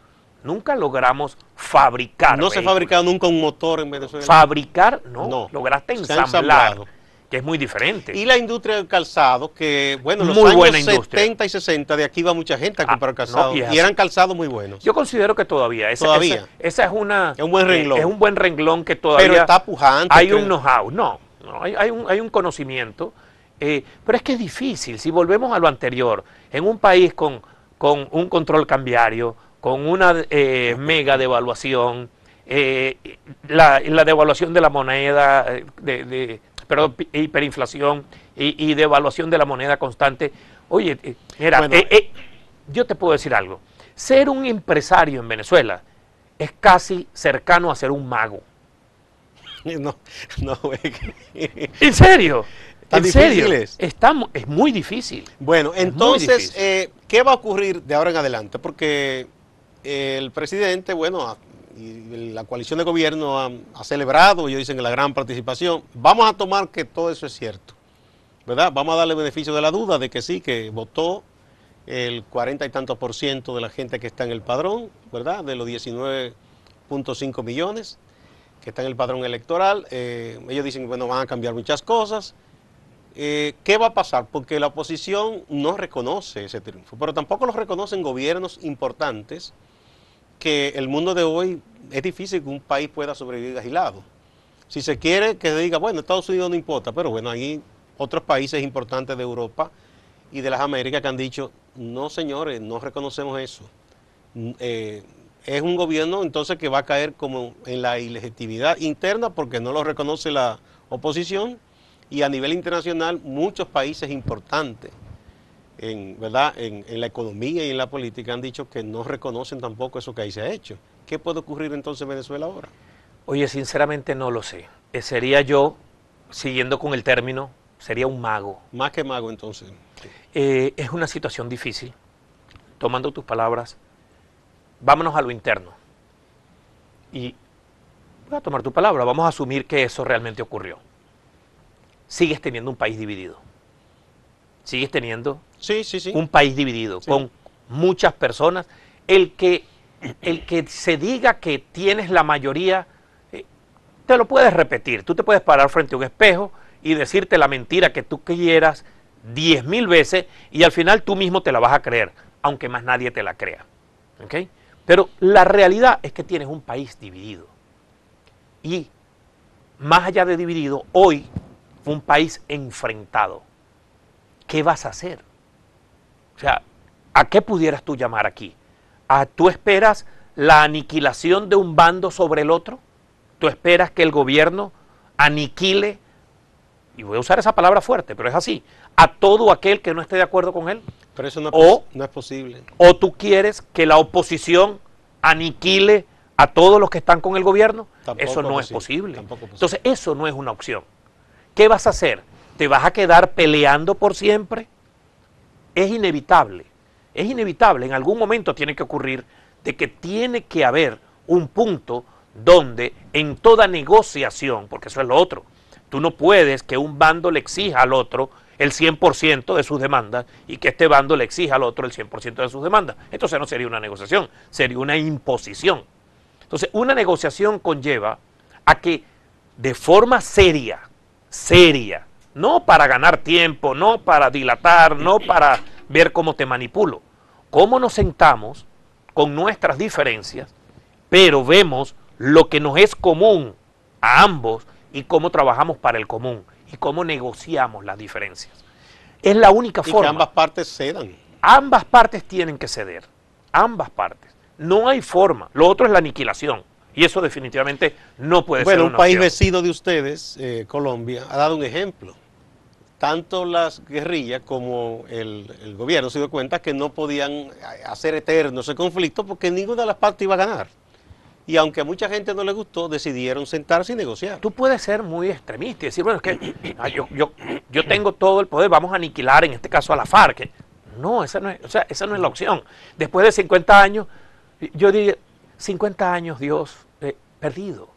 Nunca logramos fabricar. No se fabricaba nunca un motor en Venezuela. Fabricar, no. Lograste ensamblar. Que es muy diferente. Y la industria del calzado, que bueno, los años 70 y 60 de aquí va mucha gente a ah, comprar calzado. y, eran calzados muy buenos. Yo considero que todavía. Esa, todavía. Esa, es una. Es un buen eh, renglón. es un buen renglón que todavía. Pero está pujante. Hay un know-how. No, hay, un, hay un conocimiento. Eh, pero es que es difícil. Si volvemos a lo anterior, en un país con, con un control cambiario, con una eh, mega devaluación, eh, la, devaluación de la moneda, eh, de, perdón, hiperinflación y, devaluación de la moneda constante. Oye, mira, yo te puedo decir algo. Ser un empresario en Venezuela es casi cercano a ser un mago. No, no, ¿En serio? ¿En serio? Es. muy difícil. Bueno, entonces, ¿qué va a ocurrir de ahora en adelante? Porque el presidente, bueno, y la coalición de gobierno ha, celebrado, ellos dicen, la gran participación. Vamos a tomar que todo eso es cierto, ¿verdad? Vamos a darle beneficio de la duda de que sí, que votó el cuarenta y tantos por ciento de la gente que está en el padrón, ¿verdad? De los 19.5 millones que están en el padrón electoral. Eh, ellos dicen, bueno, van a cambiar muchas cosas. Eh, ¿Qué va a pasar? Porque la oposición no reconoce ese triunfo, pero tampoco lo reconocen gobiernos importantes que el mundo de hoy es difícil que un país pueda sobrevivir aislado. Si se quiere que se diga, bueno, Estados Unidos no importa, pero bueno, hay otros países importantes de Europa y de las Américas que han dicho, no señores, no reconocemos eso. Mm, eh, es un gobierno entonces que va a caer como en la ilegitimidad interna porque no lo reconoce la oposición y a nivel internacional muchos países importantes en, ¿verdad? En, la economía y en la política han dicho que no reconocen tampoco eso que ahí se ha hecho. ¿Qué puede ocurrir entonces Venezuela ahora? Oye, sinceramente no lo sé. Eh, sería yo, siguiendo con el término, sería un mago. Más que mago entonces. Eh, es una situación difícil. Tomando tus palabras, vámonos a lo interno. Y voy a tomar tu palabra, vamos a asumir que eso realmente ocurrió. Sigues teniendo un país dividido. Sigues teniendo Sí, sí, sí. Un país dividido, con muchas personas. El que, el que se diga que tienes la mayoría, eh, te lo puedes repetir. Tú te puedes parar frente a un espejo y decirte la mentira que tú quieras diez mil veces y al final tú mismo te la vas a creer, aunque más nadie te la crea. Pero la realidad es que tienes un país dividido. Y más allá de dividido, hoy un país enfrentado. ¿Qué vas a hacer? O sea, ¿a qué pudieras tú llamar aquí? ¿A, ¿Tú esperas la aniquilación de un bando sobre el otro? ¿Tú esperas que el gobierno aniquile, y voy a usar esa palabra fuerte, pero es así, a todo aquel que no esté de acuerdo con él? Pero eso no o, no es posible. ¿O tú quieres que la oposición aniquile a todos los que están con el gobierno? eso no posible. Es posible. Entonces, eso no es una opción. ¿Qué vas a hacer? ¿Te vas a quedar peleando por siempre? es inevitable, es inevitable, en algún momento tiene que ocurrir de que tiene que haber un punto donde en toda negociación, porque eso es lo otro, tú no puedes que un bando le exija al otro el 100% de sus demandas y que este bando le exija al otro el 100% de sus demandas. Entonces no sería una negociación, sería una imposición. Entonces una negociación conlleva a que de forma seria, seria, no para ganar tiempo, no para dilatar, no para ver cómo te manipulo. ¿Cómo nos sentamos con nuestras diferencias, pero vemos lo que nos es común a ambos y cómo trabajamos para el común y cómo negociamos las diferencias? Es la única forma. Que ambas partes cedan. Ambas partes tienen que ceder. Ambas partes. No hay forma. Lo otro es la aniquilación. Y eso definitivamente no puede ser. Bueno, un país vecino de ustedes, eh, Colombia, ha dado un ejemplo tanto las guerrillas como el, gobierno se dio cuenta que no podían hacer eterno ese conflicto porque ninguna de las partes iba a ganar. Y aunque a mucha gente no le gustó, decidieron sentarse y negociar. Tú puedes ser muy extremista y decir, bueno, es que yo, yo, yo, tengo todo el poder, vamos a aniquilar en este caso a la FARC. No, esa no es, la opción. Después de 50 años, yo diría, 50 años, Dios, eh, perdido.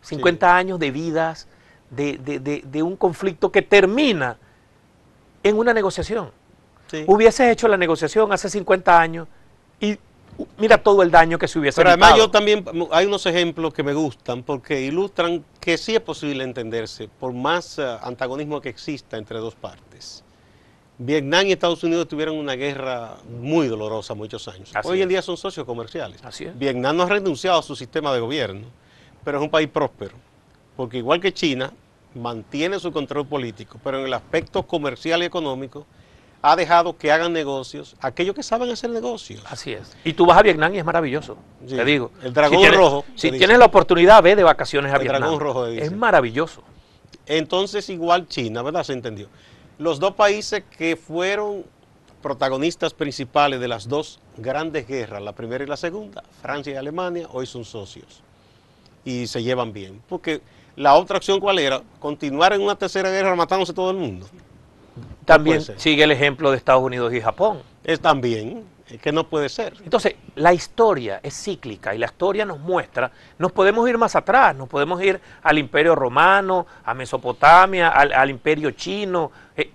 50 años de vidas, de, de, de, de un conflicto que termina en una negociación. Sí. Hubieses hecho la negociación hace 50 años y uh, mira todo el daño que se hubiese Pero además yo también, hay unos ejemplos que me gustan porque ilustran que sí es posible entenderse por más eh, antagonismo que exista entre dos partes. Vietnam y Estados Unidos tuvieron una guerra muy dolorosa muchos años. Hoy en día son socios comerciales. Vietnam no ha renunciado a su sistema de gobierno, pero es un país próspero porque igual que China, mantiene su control político, pero en el aspecto comercial y económico ha dejado que hagan negocios aquellos que saben hacer negocios. Así es. Y tú vas a Vietnam y es maravilloso, te digo. El dragón rojo. Si tienes la oportunidad, ve de vacaciones a el Dragón rojo, Es maravilloso. Entonces, igual China, ¿verdad? Se entendió. Los dos países que fueron protagonistas principales de las dos grandes guerras, la primera y la segunda, Francia y Alemania, hoy son socios. Y se llevan bien. Porque la otra opción, ¿cuál era? Continuar en una tercera guerra matándose todo el mundo. También sigue el ejemplo de Estados Unidos y Japón. Es también, es que no puede ser. Entonces, la historia es cíclica y la historia nos muestra, nos podemos ir más atrás, nos podemos ir al imperio romano, a Mesopotamia, al, imperio chino. Eh,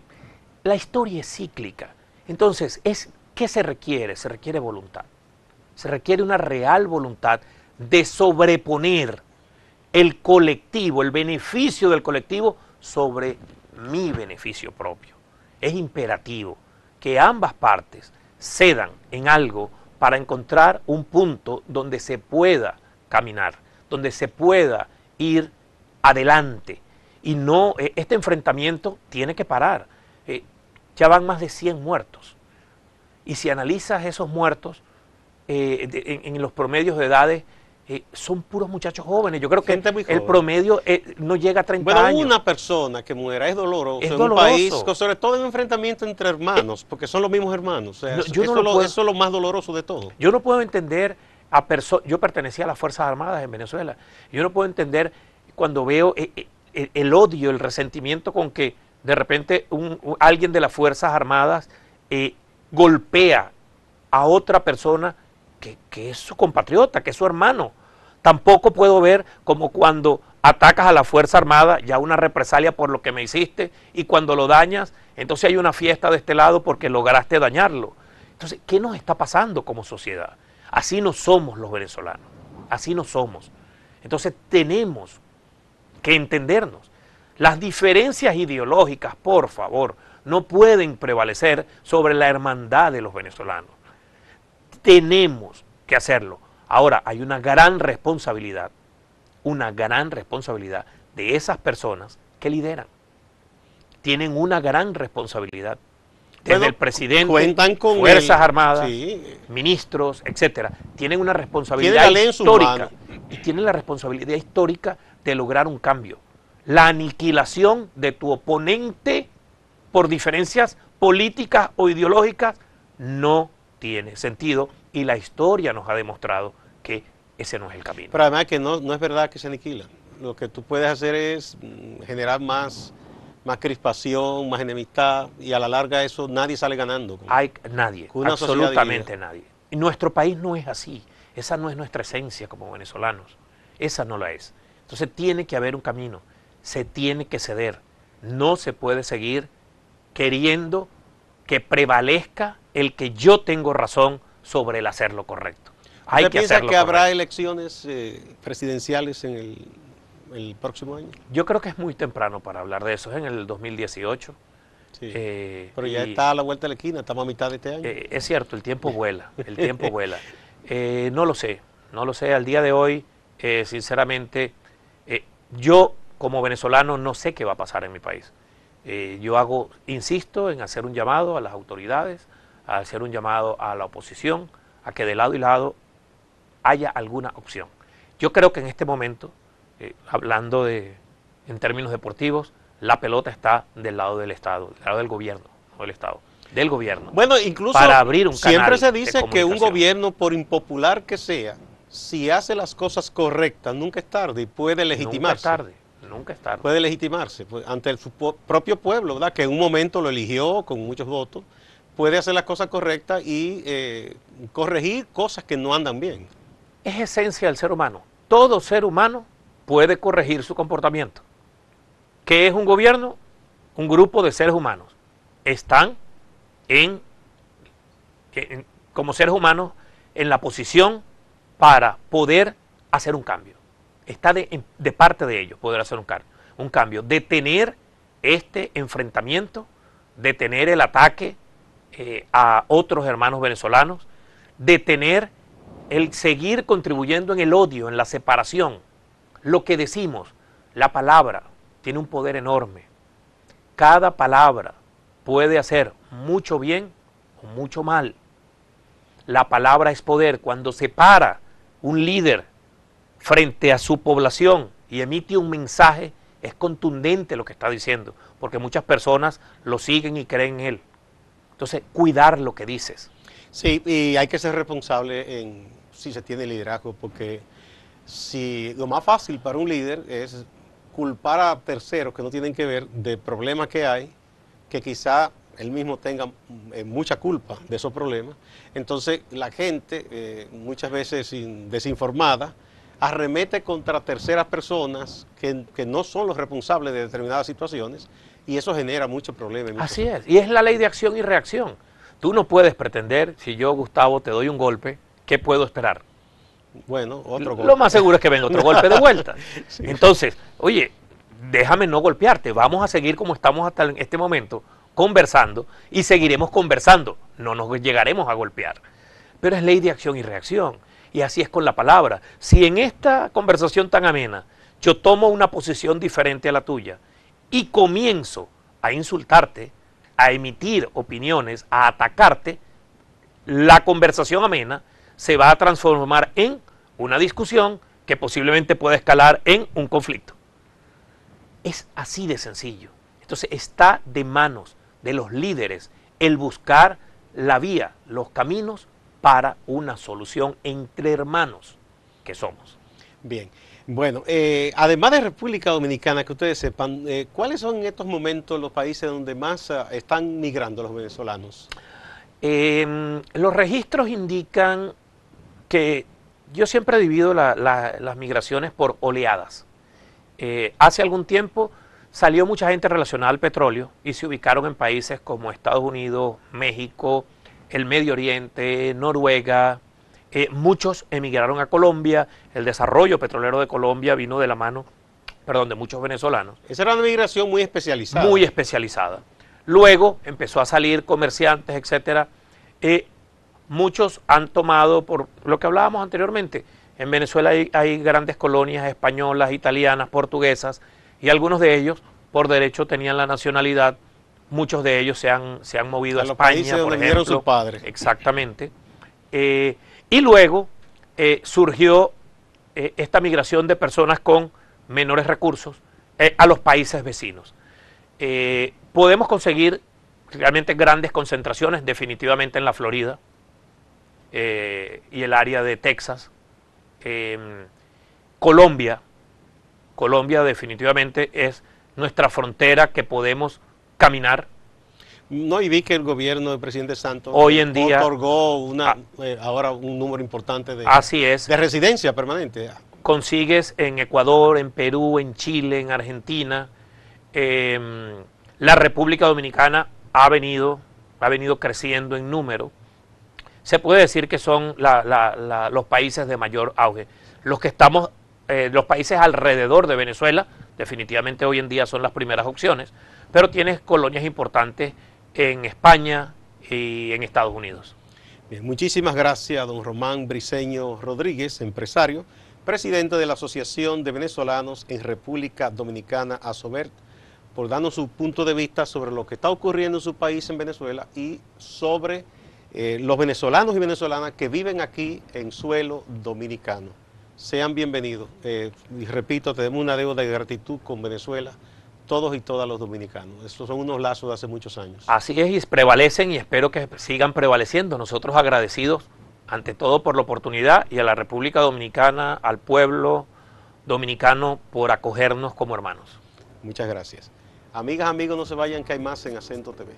la historia es cíclica. Entonces, es, ¿qué se requiere? Se requiere voluntad. Se requiere una real voluntad de sobreponer el colectivo, el beneficio del colectivo sobre mi beneficio propio. Es imperativo que ambas partes cedan en algo para encontrar un punto donde se pueda caminar, donde se pueda ir adelante. Y no, eh, este enfrentamiento tiene que parar. Eh, ya van más de 100 muertos. Y si analizas esos muertos eh, en los promedios de edades, eh, son puros muchachos jóvenes. Yo creo que el promedio eh, no llega a 30 bueno, años. una persona que muera es doloroso en un país, sobre todo en enfrentamiento entre hermanos, eh, porque son los mismos hermanos. eso, es lo más doloroso de todo. Yo no puedo entender a personas. Yo pertenecía a las Fuerzas Armadas en Venezuela. Yo no puedo entender cuando veo el, odio, el resentimiento con que de repente alguien de las Fuerzas Armadas golpea a otra persona que, es su compatriota, que es su hermano. Tampoco puedo ver como cuando atacas a la Fuerza Armada, ya una represalia por lo que me hiciste, y cuando lo dañas, entonces hay una fiesta de este lado porque lograste dañarlo. Entonces, ¿qué nos está pasando como sociedad? Así no somos los venezolanos, así no somos. Entonces tenemos que entendernos. Las diferencias ideológicas, por favor, no pueden prevalecer sobre la hermandad de los venezolanos tenemos que hacerlo. Ahora, hay una gran responsabilidad, una gran responsabilidad de esas personas que lideran. Tienen una gran responsabilidad. Desde el presidente, cuentan con Fuerzas Armadas, ministros, etcétera. Tienen una responsabilidad histórica. Y tienen la responsabilidad histórica de lograr un cambio. La aniquilación de tu oponente por diferencias políticas o ideológicas no tiene sentido y la historia nos ha demostrado que ese no es el camino. Pero además que no, no es verdad que se aniquila. Lo que tú puedes hacer es mm, generar más, más crispación, más enemistad y a la larga eso nadie sale ganando. Hay, nadie, absolutamente nadie. nuestro país no es así. Esa no es nuestra esencia como venezolanos. Esa no la es. Entonces tiene que haber un camino. Se tiene que ceder. No se puede seguir queriendo que prevalezca el que yo tengo razón sobre el hacer lo correcto. Hay ¿Usted piensa que habrá elecciones eh, presidenciales en el, próximo año? Yo creo que es muy temprano para hablar de eso, es en el 2018. Sí, eh, pero ya está a la vuelta de la esquina, estamos a mitad de este año. Eh, es cierto, el tiempo vuela, el tiempo vuela. no lo sé, no lo sé. Al día de hoy, sinceramente, yo como venezolano no sé qué va a pasar en mi país. yo hago, insisto en hacer un llamado a las autoridades, a hacer un llamado a la oposición a que de lado y lado haya alguna opción. Yo creo que en este momento, eh, hablando de, en términos deportivos, la pelota está del lado del Estado, del lado del gobierno, no del Estado, del gobierno. Bueno, incluso para abrir un siempre se dice que un gobierno, por impopular que sea, si hace las cosas correctas, nunca es tarde y puede legitimarse. Nunca es tarde. Nunca es tarde. Puede legitimarse pues, ante el propio pueblo, ¿verdad? Que en un momento lo eligió con muchos votos puede hacer las cosas correctas y eh, corregir cosas que no andan bien. Es esencia del ser humano. Todo ser humano puede corregir su comportamiento. ¿Qué es un gobierno? Un grupo de seres humanos. Están en, como seres humanos en la posición para poder hacer un cambio. Está de, parte de ellos poder hacer un, un cambio, detener este enfrentamiento, detener el ataque eh, a otros hermanos venezolanos, de tener el seguir contribuyendo en el odio, en la separación. Lo que decimos, la palabra tiene un poder enorme. Cada palabra puede hacer mucho bien o mucho mal. La palabra es poder. Cuando separa un líder frente a su población y emite un mensaje, es contundente lo que está diciendo, porque muchas personas lo siguen y creen en él. Entonces, cuidar lo que dices. Sí, y hay que ser responsable en, si se tiene liderazgo, porque si lo más fácil para un líder es culpar a terceros que no tienen que ver de problemas que hay, que quizá él mismo tenga eh, mucha culpa de esos problemas. Entonces la gente, eh, muchas veces desinformada, arremete contra terceras personas que no son los responsables de determinadas situaciones y eso genera muchos problemas. Así es, y es la ley de acción y reacción. Tú no puedes pretender, si yo, Gustavo, te doy un golpe, ¿qué puedo esperar? Bueno, otro golpe. Lo más seguro es que venga otro golpe de vuelta. Entonces, oye, déjame no golpearte, vamos a seguir como estamos hasta este momento, conversando, y seguiremos conversando, no nos llegaremos a golpear. Pero es ley de acción y reacción, y así es con la palabra. Si en esta conversación tan amena yo tomo una posición diferente a la tuya, y comienzo a insultarte, a emitir opiniones, a atacarte, la conversación amena se va a transformar en una discusión que posiblemente pueda escalar en un conflicto. Es así de sencillo. Entonces está de manos de los líderes el buscar la vía, los caminos para una solución entre hermanos que somos. Bien. Bueno, eh, además de República Dominicana, que ustedes sepan, eh, ¿cuáles son en estos momentos los países donde más ah, están migrando los venezolanos? Em, los registros indican que yo siempre divido la, las migraciones por oleadas. Eh, hace algún tiempo salió mucha gente relacionada al petróleo y se ubicaron en países como Estados Unidos, México, el Medio Oriente, Noruega, eh, muchos emigraron a Colombia, el desarrollo petrolero de Colombia vino de la mano, perdón, de muchos venezolanos. Esa era una migración muy especializada. Muy especializada. Luego empezó a salir comerciantes, etcétera. Eh, muchos han tomado, por lo que hablábamos anteriormente, en Venezuela hay, grandes colonias españolas, italianas, portuguesas, y algunos de ellos por derecho tenían la nacionalidad, muchos de ellos se han, se han movido a, España, por ejemplo. sus padres. Exactamente. Eh, y luego eh, surgió eh, esta migración de personas con menores recursos eh, a los países vecinos. podemos conseguir realmente grandes concentraciones, definitivamente en la Florida y el área de Texas. Em, Colombia, Colombia definitivamente es nuestra frontera que podemos caminar no, y vi que el gobierno del presidente Santos hoy en día otorgó una, eh, ahora un número importante de, de residencia permanente. Consigues en Ecuador, en Perú, en Chile, en Argentina. Em, la República Dominicana ha venido, ha venido creciendo en número. Se puede decir que son los países de mayor auge. Los que estamos, eh, los países alrededor de Venezuela, definitivamente hoy en día son las primeras opciones, pero tienes colonias importantes en España y en Estados Unidos. muchísimas gracias, don Román Briceño Rodríguez, empresario, presidente de la Asociación de Venezolanos en República Dominicana, ASOBERT, por darnos su punto de vista sobre lo que está ocurriendo en su país, en Venezuela, y sobre eh, los venezolanos y venezolanas que viven aquí en suelo dominicano. Sean bienvenidos. Eh, y repito, tenemos una deuda de gratitud con Venezuela todos y todas los dominicanos. Estos son unos lazos de hace muchos años. Así es, y prevalecen y espero que sigan prevaleciendo. Nosotros agradecidos ante todo por la oportunidad y a la República Dominicana, al pueblo dominicano por acogernos como hermanos. Muchas gracias. Amigas, amigos, no se vayan que hay más en Acento TV.